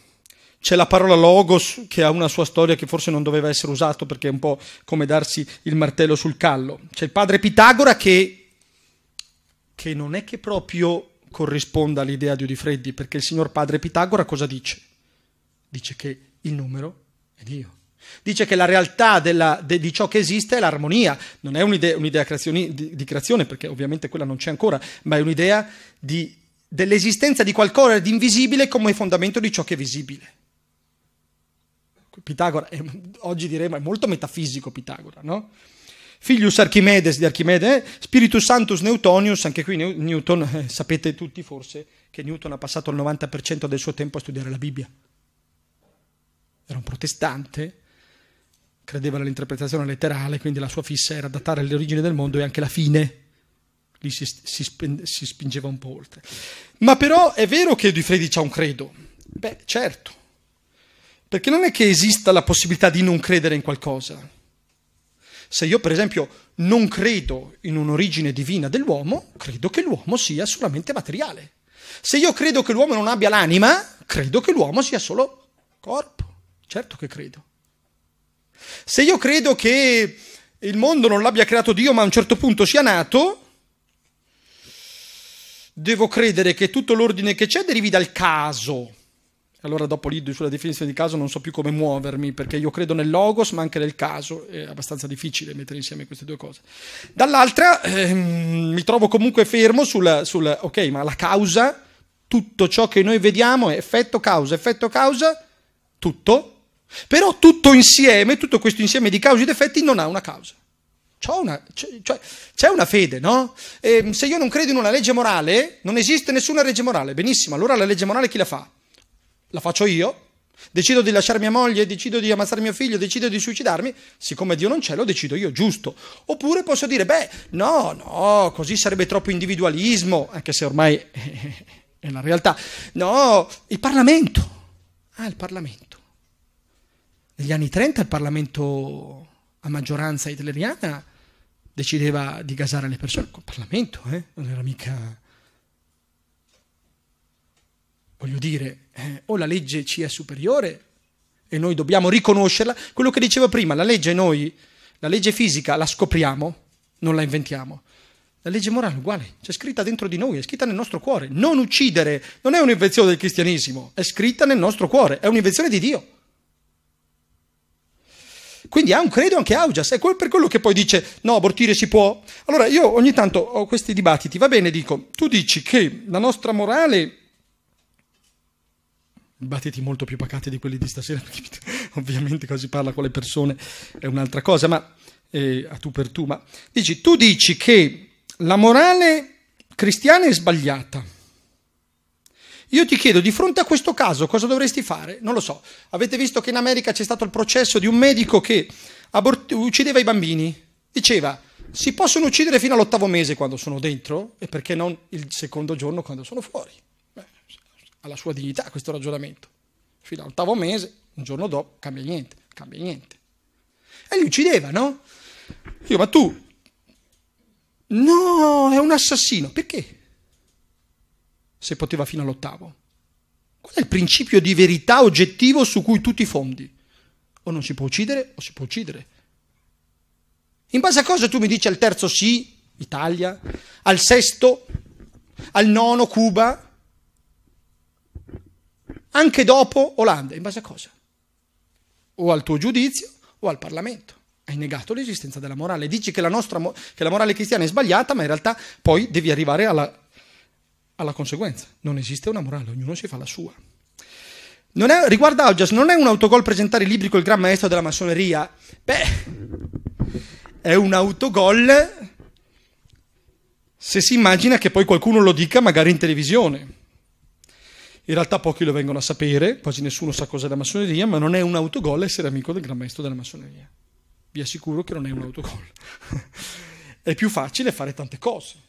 C'è la parola logos che ha una sua storia che forse non doveva essere usato perché è un po' come darsi il martello sul callo. C'è il padre Pitagora che, che non è che proprio corrisponda all'idea di Odifreddi perché il signor padre Pitagora cosa dice? Dice che il numero Dio. Dice che la realtà della, de, di ciò che esiste è l'armonia, non è un'idea, un'idea creazioni, di, di, creazione, perché ovviamente quella non c'è ancora, ma è un'idea di, dell'esistenza di qualcosa di invisibile come fondamento di ciò che è visibile. Pitagora, è, eh, oggi diremmo, è molto metafisico Pitagora, no? Filius Archimedes di Archimede, eh? Spiritus Santus Newtonius, anche qui Newton, eh, sapete tutti forse che Newton ha passato il 90% del suo tempo a studiare la Bibbia era un protestante, credeva nell'interpretazione letterale, quindi la sua fissa era datare l'origine del mondo e anche la fine. Lì si, si, si spingeva un po' oltre. Ma però è vero che Dufredi ha un credo? Beh, certo. Perché non è che esista la possibilità di non credere in qualcosa. Se io, per esempio, non credo in un'origine divina dell'uomo, credo che l'uomo sia solamente materiale. Se io credo che l'uomo non abbia l'anima, credo che l'uomo sia solo corpo. Certo che credo. Se io credo che il mondo non l'abbia creato Dio, ma a un certo punto sia nato, devo credere che tutto l'ordine che c'è derivi dal caso. Allora dopo lì sulla definizione di caso non so più come muovermi, perché io credo nel logos, ma anche nel caso, è abbastanza difficile mettere insieme queste due cose. Dall'altra ehm, mi trovo comunque fermo sul, sul, ok, ma la causa, tutto ciò che noi vediamo è effetto causa, effetto causa, tutto, però tutto insieme, tutto questo insieme di cause ed effetti non ha una causa. c'è una, cioè, una fede, no? E ehm, se io non credo in una legge morale, non esiste nessuna legge morale. Benissimo, allora la legge morale chi la fa? La faccio io. Decido di lasciare mia moglie, decido di ammazzare mio figlio, decido di suicidarmi, siccome Dio non c'è, lo decido io, giusto. Oppure posso dire, beh, no, no, così sarebbe troppo individualismo, anche se ormai è la realtà. No, il Parlamento. Ah, il Parlamento negli anni 30 il Parlamento a maggioranza hitleriana decideva di gasare le persone, col Parlamento, eh? non era mica... Voglio dire, eh, o la legge ci è superiore e noi dobbiamo riconoscerla, quello che dicevo prima, la legge noi, la legge fisica la scopriamo, non la inventiamo. La legge morale è uguale, c'è scritta dentro di noi, è scritta nel nostro cuore. Non uccidere non è un'invenzione del cristianesimo, è scritta nel nostro cuore, è un'invenzione di Dio. Quindi ha un credo anche Augias, è per quello che poi dice no, abortire si può. Allora io ogni tanto ho questi dibattiti, va bene, dico, tu dici che la nostra morale... Dibattiti molto più pacati di quelli di stasera, perché ovviamente quando si parla con le persone è un'altra cosa, ma eh, a tu per tu, ma dici, tu dici che la morale cristiana è sbagliata io ti chiedo, di fronte a questo caso, cosa dovresti fare? Non lo so. Avete visto che in America c'è stato il processo di un medico che abort- uccideva i bambini. Diceva, si possono uccidere fino all'ottavo mese quando sono dentro e perché non il secondo giorno quando sono fuori. Beh, alla sua dignità questo ragionamento. Fino all'ottavo mese, un giorno dopo, cambia niente, cambia niente. E li uccideva, no? Io, ma tu... No, è un assassino. Perché? se poteva fino all'ottavo. Qual è il principio di verità oggettivo su cui tu ti fondi? O non si può uccidere o si può uccidere. In base a cosa tu mi dici al terzo sì, Italia, al sesto, al nono Cuba, anche dopo Olanda, in base a cosa? O al tuo giudizio o al Parlamento. Hai negato l'esistenza della morale, dici che la, nostra, che la morale cristiana è sbagliata, ma in realtà poi devi arrivare alla alla conseguenza. Non esiste una morale, ognuno si fa la sua. È, riguardo Augias, non è un autogol presentare i libri col gran maestro della massoneria? Beh, è un autogol se si immagina che poi qualcuno lo dica magari in televisione. In realtà pochi lo vengono a sapere, quasi nessuno sa cos'è la massoneria, ma non è un autogol essere amico del gran maestro della massoneria. Vi assicuro che non è un autogol. è più facile fare tante cose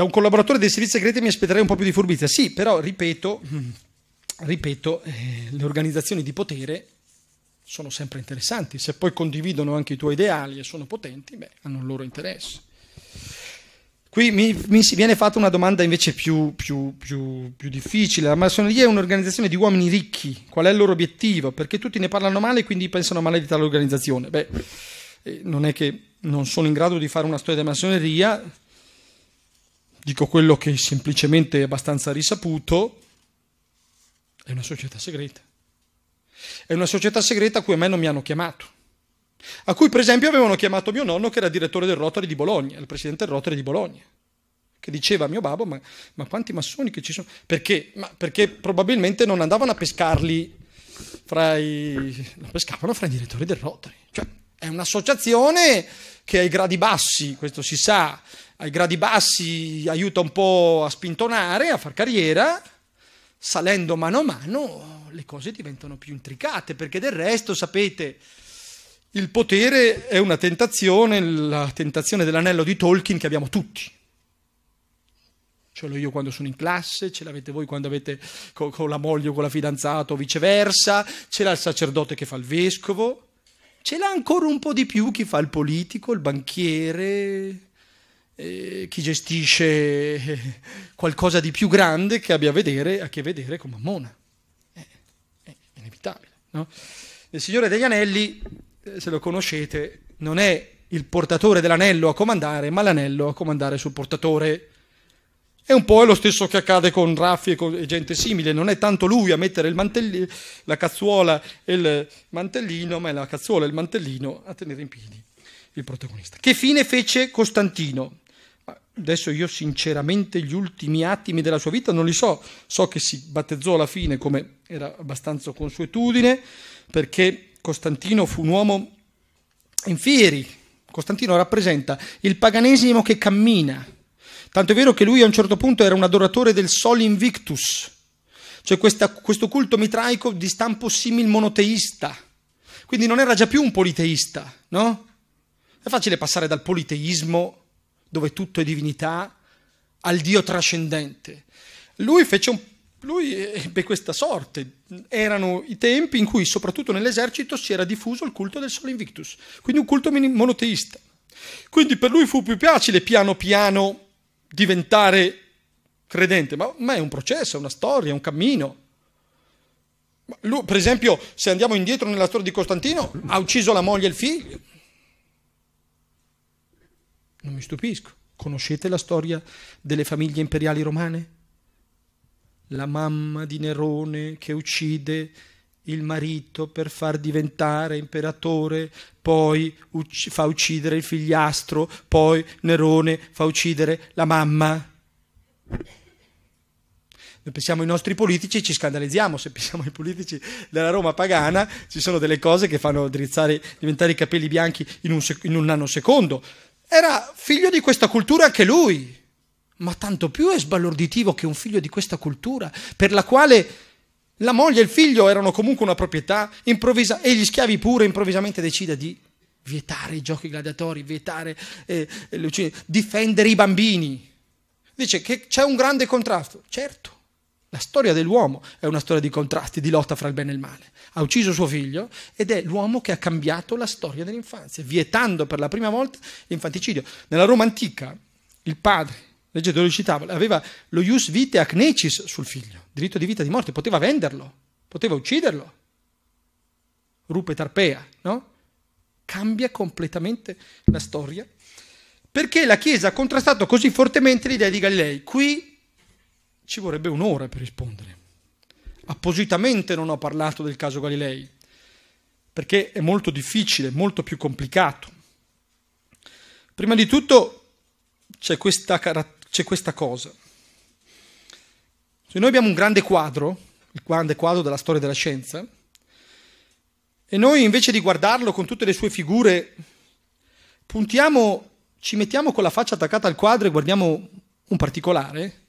da un collaboratore dei servizi segreti mi aspetterei un po' più di furbizia. Sì, però ripeto, ripeto eh, le organizzazioni di potere sono sempre interessanti. Se poi condividono anche i tuoi ideali e sono potenti, beh, hanno il loro interesse. Qui mi, mi viene fatta una domanda invece più, più, più, più difficile. La massoneria è un'organizzazione di uomini ricchi. Qual è il loro obiettivo? Perché tutti ne parlano male e quindi pensano male di tale organizzazione. Beh, eh, non è che non sono in grado di fare una storia della massoneria dico quello che è semplicemente abbastanza risaputo, è una società segreta. È una società segreta a cui a me non mi hanno chiamato, a cui per esempio avevano chiamato mio nonno che era direttore del Rotary di Bologna, il presidente del Rotary di Bologna, che diceva a mio babbo ma, ma quanti massoni che ci sono? Perché? perché probabilmente non andavano a pescarli fra i... pescavano fra i direttori del Rotary. Cioè è un'associazione che ha i gradi bassi, questo si sa, ai gradi bassi aiuta un po' a spintonare, a far carriera, salendo mano a mano le cose diventano più intricate, perché del resto, sapete, il potere è una tentazione, la tentazione dell'anello di Tolkien che abbiamo tutti. Ce l'ho io quando sono in classe, ce l'avete voi quando avete con, con la moglie o con la fidanzata o viceversa, ce l'ha il sacerdote che fa il vescovo, ce l'ha ancora un po' di più chi fa il politico, il banchiere, chi gestisce eh, qualcosa di più grande che abbia a, vedere, a che vedere con Mammona. È, eh, eh, è inevitabile. No? Il Signore degli Anelli, se lo conoscete, non è il portatore dell'anello a comandare, ma l'anello a comandare sul portatore. È un po' lo stesso che accade con Raffi e, con gente simile, non è tanto lui a mettere la cazzuola e il mantellino, ma è la cazzuola e il mantellino a tenere in piedi il protagonista. Che fine fece Costantino? adesso io sinceramente gli ultimi attimi della sua vita non li so, so che si battezzò alla fine come era abbastanza consuetudine, perché Costantino fu un uomo in fieri, Costantino rappresenta il paganesimo che cammina, tanto è vero che lui a un certo punto era un adoratore del Sol Invictus, cioè questa, questo culto mitraico di stampo simil monoteista, quindi non era già più un politeista, no? È facile passare dal politeismo dove tutto è divinità, al Dio trascendente. Lui fece un, lui ebbe eh, questa sorte. Erano i tempi in cui, soprattutto nell'esercito, si era diffuso il culto del Sole Invictus, quindi un culto monoteista. Quindi per lui fu più facile piano piano diventare credente, ma, ma è un processo, è una storia, è un cammino. Lui, per esempio, se andiamo indietro nella storia di Costantino, ha ucciso la moglie e il figlio. Non mi stupisco. Conoscete la storia delle famiglie imperiali romane? La mamma di Nerone che uccide il marito per far diventare imperatore, poi ucc- fa uccidere il figliastro, poi Nerone fa uccidere la mamma. Noi pensiamo ai nostri politici e ci scandalizziamo, se pensiamo ai politici della Roma pagana ci sono delle cose che fanno drizzare, diventare i capelli bianchi in un, sec- in un nanosecondo era figlio di questa cultura anche lui, ma tanto più è sbalorditivo che un figlio di questa cultura, per la quale la moglie e il figlio erano comunque una proprietà, improvvisa, e gli schiavi pure improvvisamente decida di vietare i giochi gladiatori, vietare, eh, le, difendere i bambini. Dice che c'è un grande contrasto, certo. La storia dell'uomo è una storia di contrasti, di lotta fra il bene e il male ha ucciso suo figlio ed è l'uomo che ha cambiato la storia dell'infanzia, vietando per la prima volta l'infanticidio. Nella Roma antica il padre, leggete lo citavo, aveva lo ius vitae acnecis sul figlio, diritto di vita e di morte, poteva venderlo, poteva ucciderlo. Rupe Tarpea, no? Cambia completamente la storia perché la Chiesa ha contrastato così fortemente l'idea di Galilei? Qui ci vorrebbe un'ora per rispondere appositamente non ho parlato del caso Galilei, perché è molto difficile, molto più complicato. Prima di tutto c'è questa, c'è questa cosa. Se noi abbiamo un grande quadro, il grande quadro della storia della scienza, e noi invece di guardarlo con tutte le sue figure, puntiamo, ci mettiamo con la faccia attaccata al quadro e guardiamo un particolare,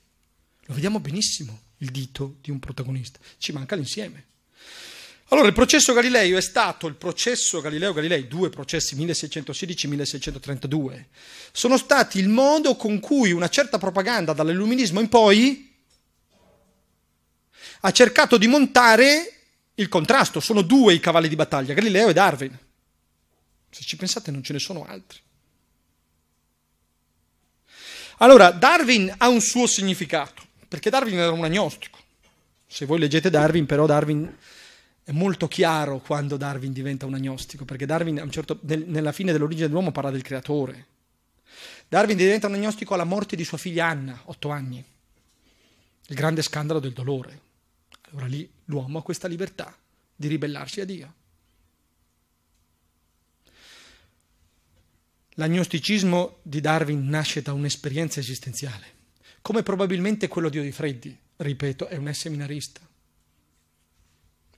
lo vediamo benissimo il dito di un protagonista, ci manca l'insieme. Allora, il processo Galileo è stato il processo Galileo Galilei, due processi 1616-1632, sono stati il modo con cui una certa propaganda dall'illuminismo in poi ha cercato di montare il contrasto. Sono due i cavalli di battaglia, Galileo e Darwin. Se ci pensate non ce ne sono altri. Allora, Darwin ha un suo significato. Perché Darwin era un agnostico. Se voi leggete Darwin, però Darwin è molto chiaro quando Darwin diventa un agnostico, perché Darwin certo, nel, nella fine dell'origine dell'uomo parla del creatore. Darwin diventa un agnostico alla morte di sua figlia Anna, otto anni. Il grande scandalo del dolore. Allora lì l'uomo ha questa libertà di ribellarsi a Dio. L'agnosticismo di Darwin nasce da un'esperienza esistenziale come probabilmente quello di Odifreddi, ripeto, è un ex seminarista.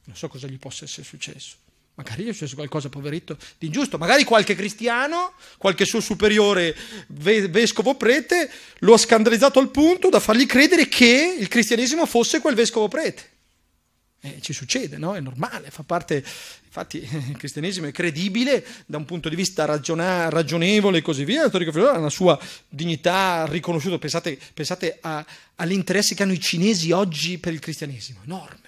Non so cosa gli possa essere successo. Magari gli è successo qualcosa, poveretto, di ingiusto. Magari qualche cristiano, qualche suo superiore vescovo prete, lo ha scandalizzato al punto da fargli credere che il cristianesimo fosse quel vescovo prete. Eh, ci succede, no? è normale, fa parte, infatti il cristianesimo è credibile da un punto di vista ragiona- ragionevole e così via, ha una sua dignità riconosciuta, pensate, pensate a, all'interesse che hanno i cinesi oggi per il cristianesimo, enorme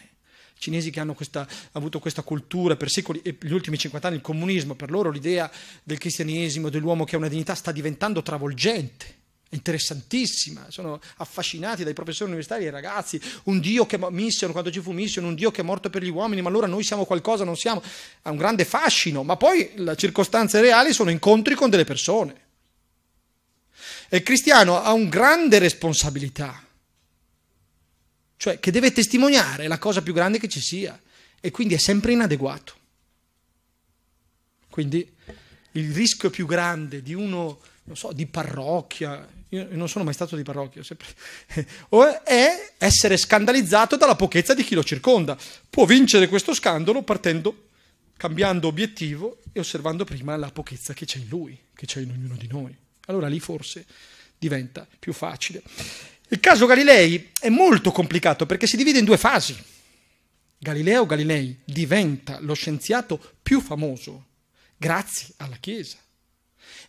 i cinesi che hanno questa, avuto questa cultura per secoli e gli ultimi 50 anni il comunismo, per loro l'idea del cristianesimo, dell'uomo che ha una dignità sta diventando travolgente interessantissima, sono affascinati dai professori universitari e ragazzi, un Dio che mission, quando ci fu mission, un Dio che è morto per gli uomini, ma allora noi siamo qualcosa, non siamo, ha un grande fascino, ma poi le circostanze reali sono incontri con delle persone. E il cristiano ha un grande responsabilità, cioè che deve testimoniare la cosa più grande che ci sia e quindi è sempre inadeguato. Quindi il rischio più grande di uno non so, di parrocchia, io non sono mai stato di parrocchia, sempre, è essere scandalizzato dalla pochezza di chi lo circonda. Può vincere questo scandalo partendo, cambiando obiettivo e osservando prima la pochezza che c'è in lui, che c'è in ognuno di noi. Allora lì forse diventa più facile. Il caso Galilei è molto complicato perché si divide in due fasi. Galileo Galilei diventa lo scienziato più famoso grazie alla Chiesa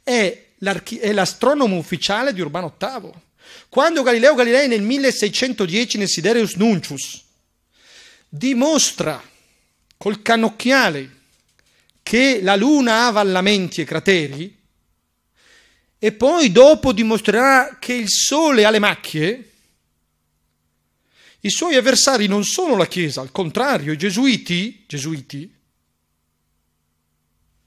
è, è l'astronomo ufficiale di Urbano VIII. Quando Galileo Galilei nel 1610 nel Sidereus Nuncius dimostra col cannocchiale che la Luna ha vallamenti e crateri, e poi dopo dimostrerà che il Sole ha le macchie, i suoi avversari non sono la Chiesa, al contrario, i gesuiti, gesuiti,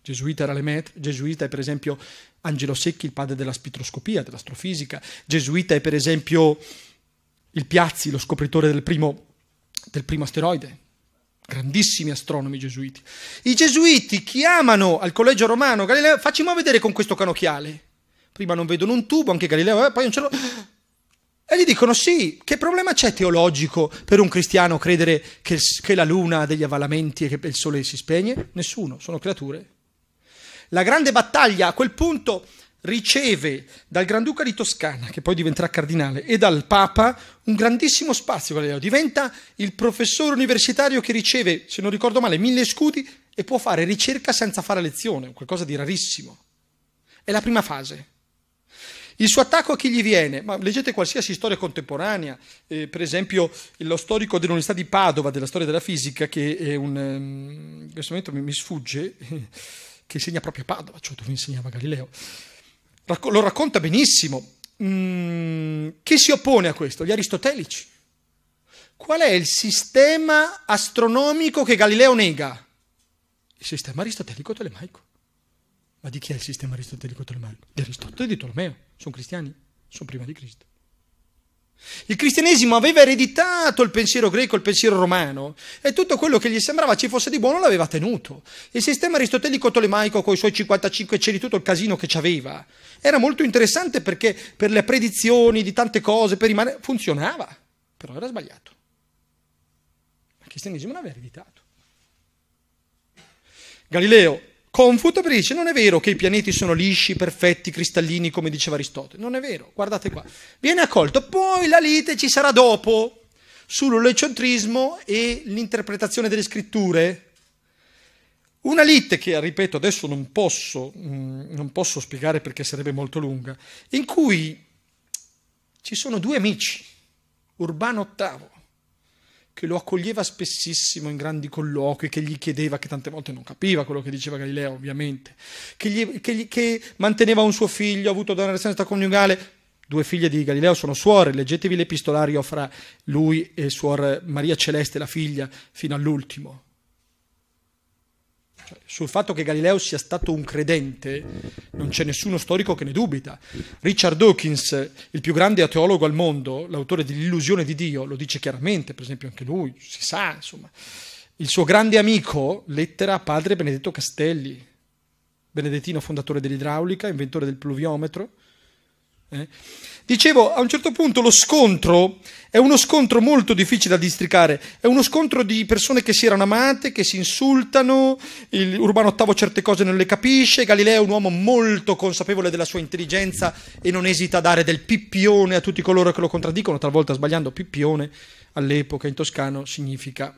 gesuita era Lemaitre, gesuita è per esempio Angelo Secchi, il padre della spettroscopia, dell'astrofisica, gesuita è per esempio il Piazzi, lo scopritore del primo, del primo asteroide, grandissimi astronomi gesuiti. I gesuiti chiamano al collegio romano Galileo, facciamo vedere con questo canocchiale. Prima non vedono un tubo, anche Galileo, eh, poi non ce l'ho. E gli dicono sì, che problema c'è teologico per un cristiano credere che, che la luna ha degli avvalamenti e che il sole si spegne? Nessuno, sono creature la grande battaglia a quel punto riceve dal Granduca di Toscana, che poi diventerà cardinale, e dal Papa un grandissimo spazio. Galileo Diventa il professore universitario che riceve, se non ricordo male, mille scudi e può fare ricerca senza fare lezione, qualcosa di rarissimo. È la prima fase. Il suo attacco a chi gli viene, ma leggete qualsiasi storia contemporanea, eh, per esempio lo storico dell'Università di Padova della storia della fisica, che è un... Mm, in questo momento mi, mi sfugge che insegna proprio a Padova, cioè dove insegnava Galileo. Lo racconta benissimo. Mm, chi si oppone a questo? Gli aristotelici. Qual è il sistema astronomico che Galileo nega? Il sistema aristotelico tolemaico. Ma di chi è il sistema aristotelico tolemaico? Di Aristotele e di Tolomeo. Sono cristiani, sono prima di Cristo. Il cristianesimo aveva ereditato il pensiero greco, il pensiero romano e tutto quello che gli sembrava ci fosse di buono l'aveva tenuto. Il sistema aristotelico tolemaico con i suoi 55 cieli, tutto il casino che c'aveva, era molto interessante perché per le predizioni di tante cose, per rimanere, funzionava, però era sbagliato. il cristianesimo l'aveva ereditato. Galileo Confuta perché dice non è vero che i pianeti sono lisci, perfetti, cristallini come diceva Aristotele, non è vero, guardate qua, viene accolto, poi la lite ci sarà dopo sull'olecentrismo e l'interpretazione delle scritture. Una lite che, ripeto, adesso non posso, mm, non posso spiegare perché sarebbe molto lunga, in cui ci sono due amici, Urbano VIII che lo accoglieva spessissimo in grandi colloqui, che gli chiedeva, che tante volte non capiva quello che diceva Galileo, ovviamente, che, gli, che, gli, che manteneva un suo figlio avuto da una relazione coniugale. Due figlie di Galileo sono suore, leggetevi l'epistolario fra lui e suor Maria Celeste, la figlia, fino all'ultimo sul fatto che Galileo sia stato un credente non c'è nessuno storico che ne dubita. Richard Dawkins, il più grande teologo al mondo, l'autore dell'illusione di Dio, lo dice chiaramente, per esempio anche lui, si sa, insomma. Il suo grande amico, lettera a padre Benedetto Castelli, benedettino fondatore dell'idraulica, inventore del pluviometro, eh? Dicevo, a un certo punto lo scontro è uno scontro molto difficile da districare, è uno scontro di persone che si erano amate, che si insultano, il Urbano VIII certe cose non le capisce, Galileo è un uomo molto consapevole della sua intelligenza e non esita a dare del pippione a tutti coloro che lo contraddicono, talvolta sbagliando pippione all'epoca in toscano significa,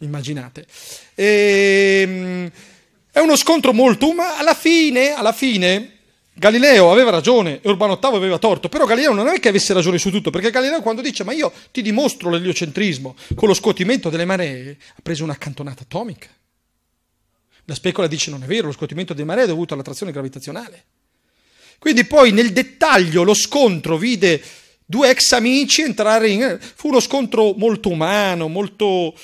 immaginate. E, ehm, è uno scontro molto, ma alla fine, alla fine Galileo aveva ragione e Urbano VIII aveva torto, però Galileo non è che avesse ragione su tutto, perché Galileo quando dice ma io ti dimostro l'eliocentrismo con lo scuotimento delle maree, ha preso una cantonata atomica. La specola dice non è vero, lo scuotimento delle maree è dovuto all'attrazione gravitazionale. Quindi poi nel dettaglio lo scontro vide due ex amici entrare in... fu uno scontro molto umano, molto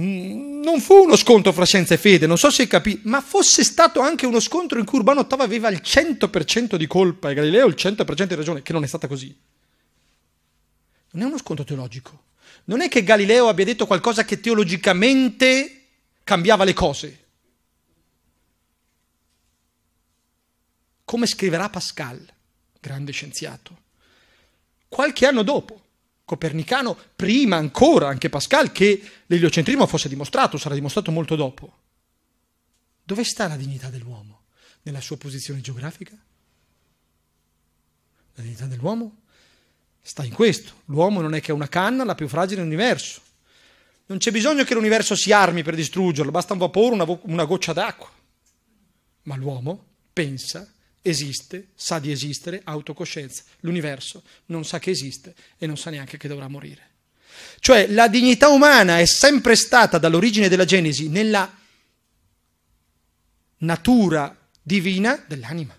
Mm, non fu uno scontro fra scienza e fede, non so se capì, ma fosse stato anche uno scontro in cui Urbano VIII aveva il 100% di colpa e Galileo il 100% di ragione, che non è stata così. Non è uno scontro teologico. Non è che Galileo abbia detto qualcosa che teologicamente cambiava le cose. Come scriverà Pascal, grande scienziato, qualche anno dopo copernicano, prima ancora anche Pascal, che l'eliocentrismo fosse dimostrato, sarà dimostrato molto dopo. Dove sta la dignità dell'uomo? Nella sua posizione geografica? La dignità dell'uomo sta in questo. L'uomo non è che una canna, la più fragile dell'universo. Non c'è bisogno che l'universo si armi per distruggerlo, basta un vapore, una, vo- una goccia d'acqua. Ma l'uomo pensa esiste, sa di esistere, autocoscienza. L'universo non sa che esiste e non sa neanche che dovrà morire. Cioè la dignità umana è sempre stata dall'origine della Genesi nella natura divina dell'anima.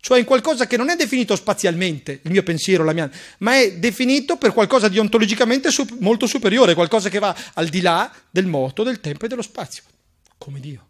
Cioè in qualcosa che non è definito spazialmente, il mio pensiero, la mia, ma è definito per qualcosa di ontologicamente molto superiore, qualcosa che va al di là del moto, del tempo e dello spazio, come Dio.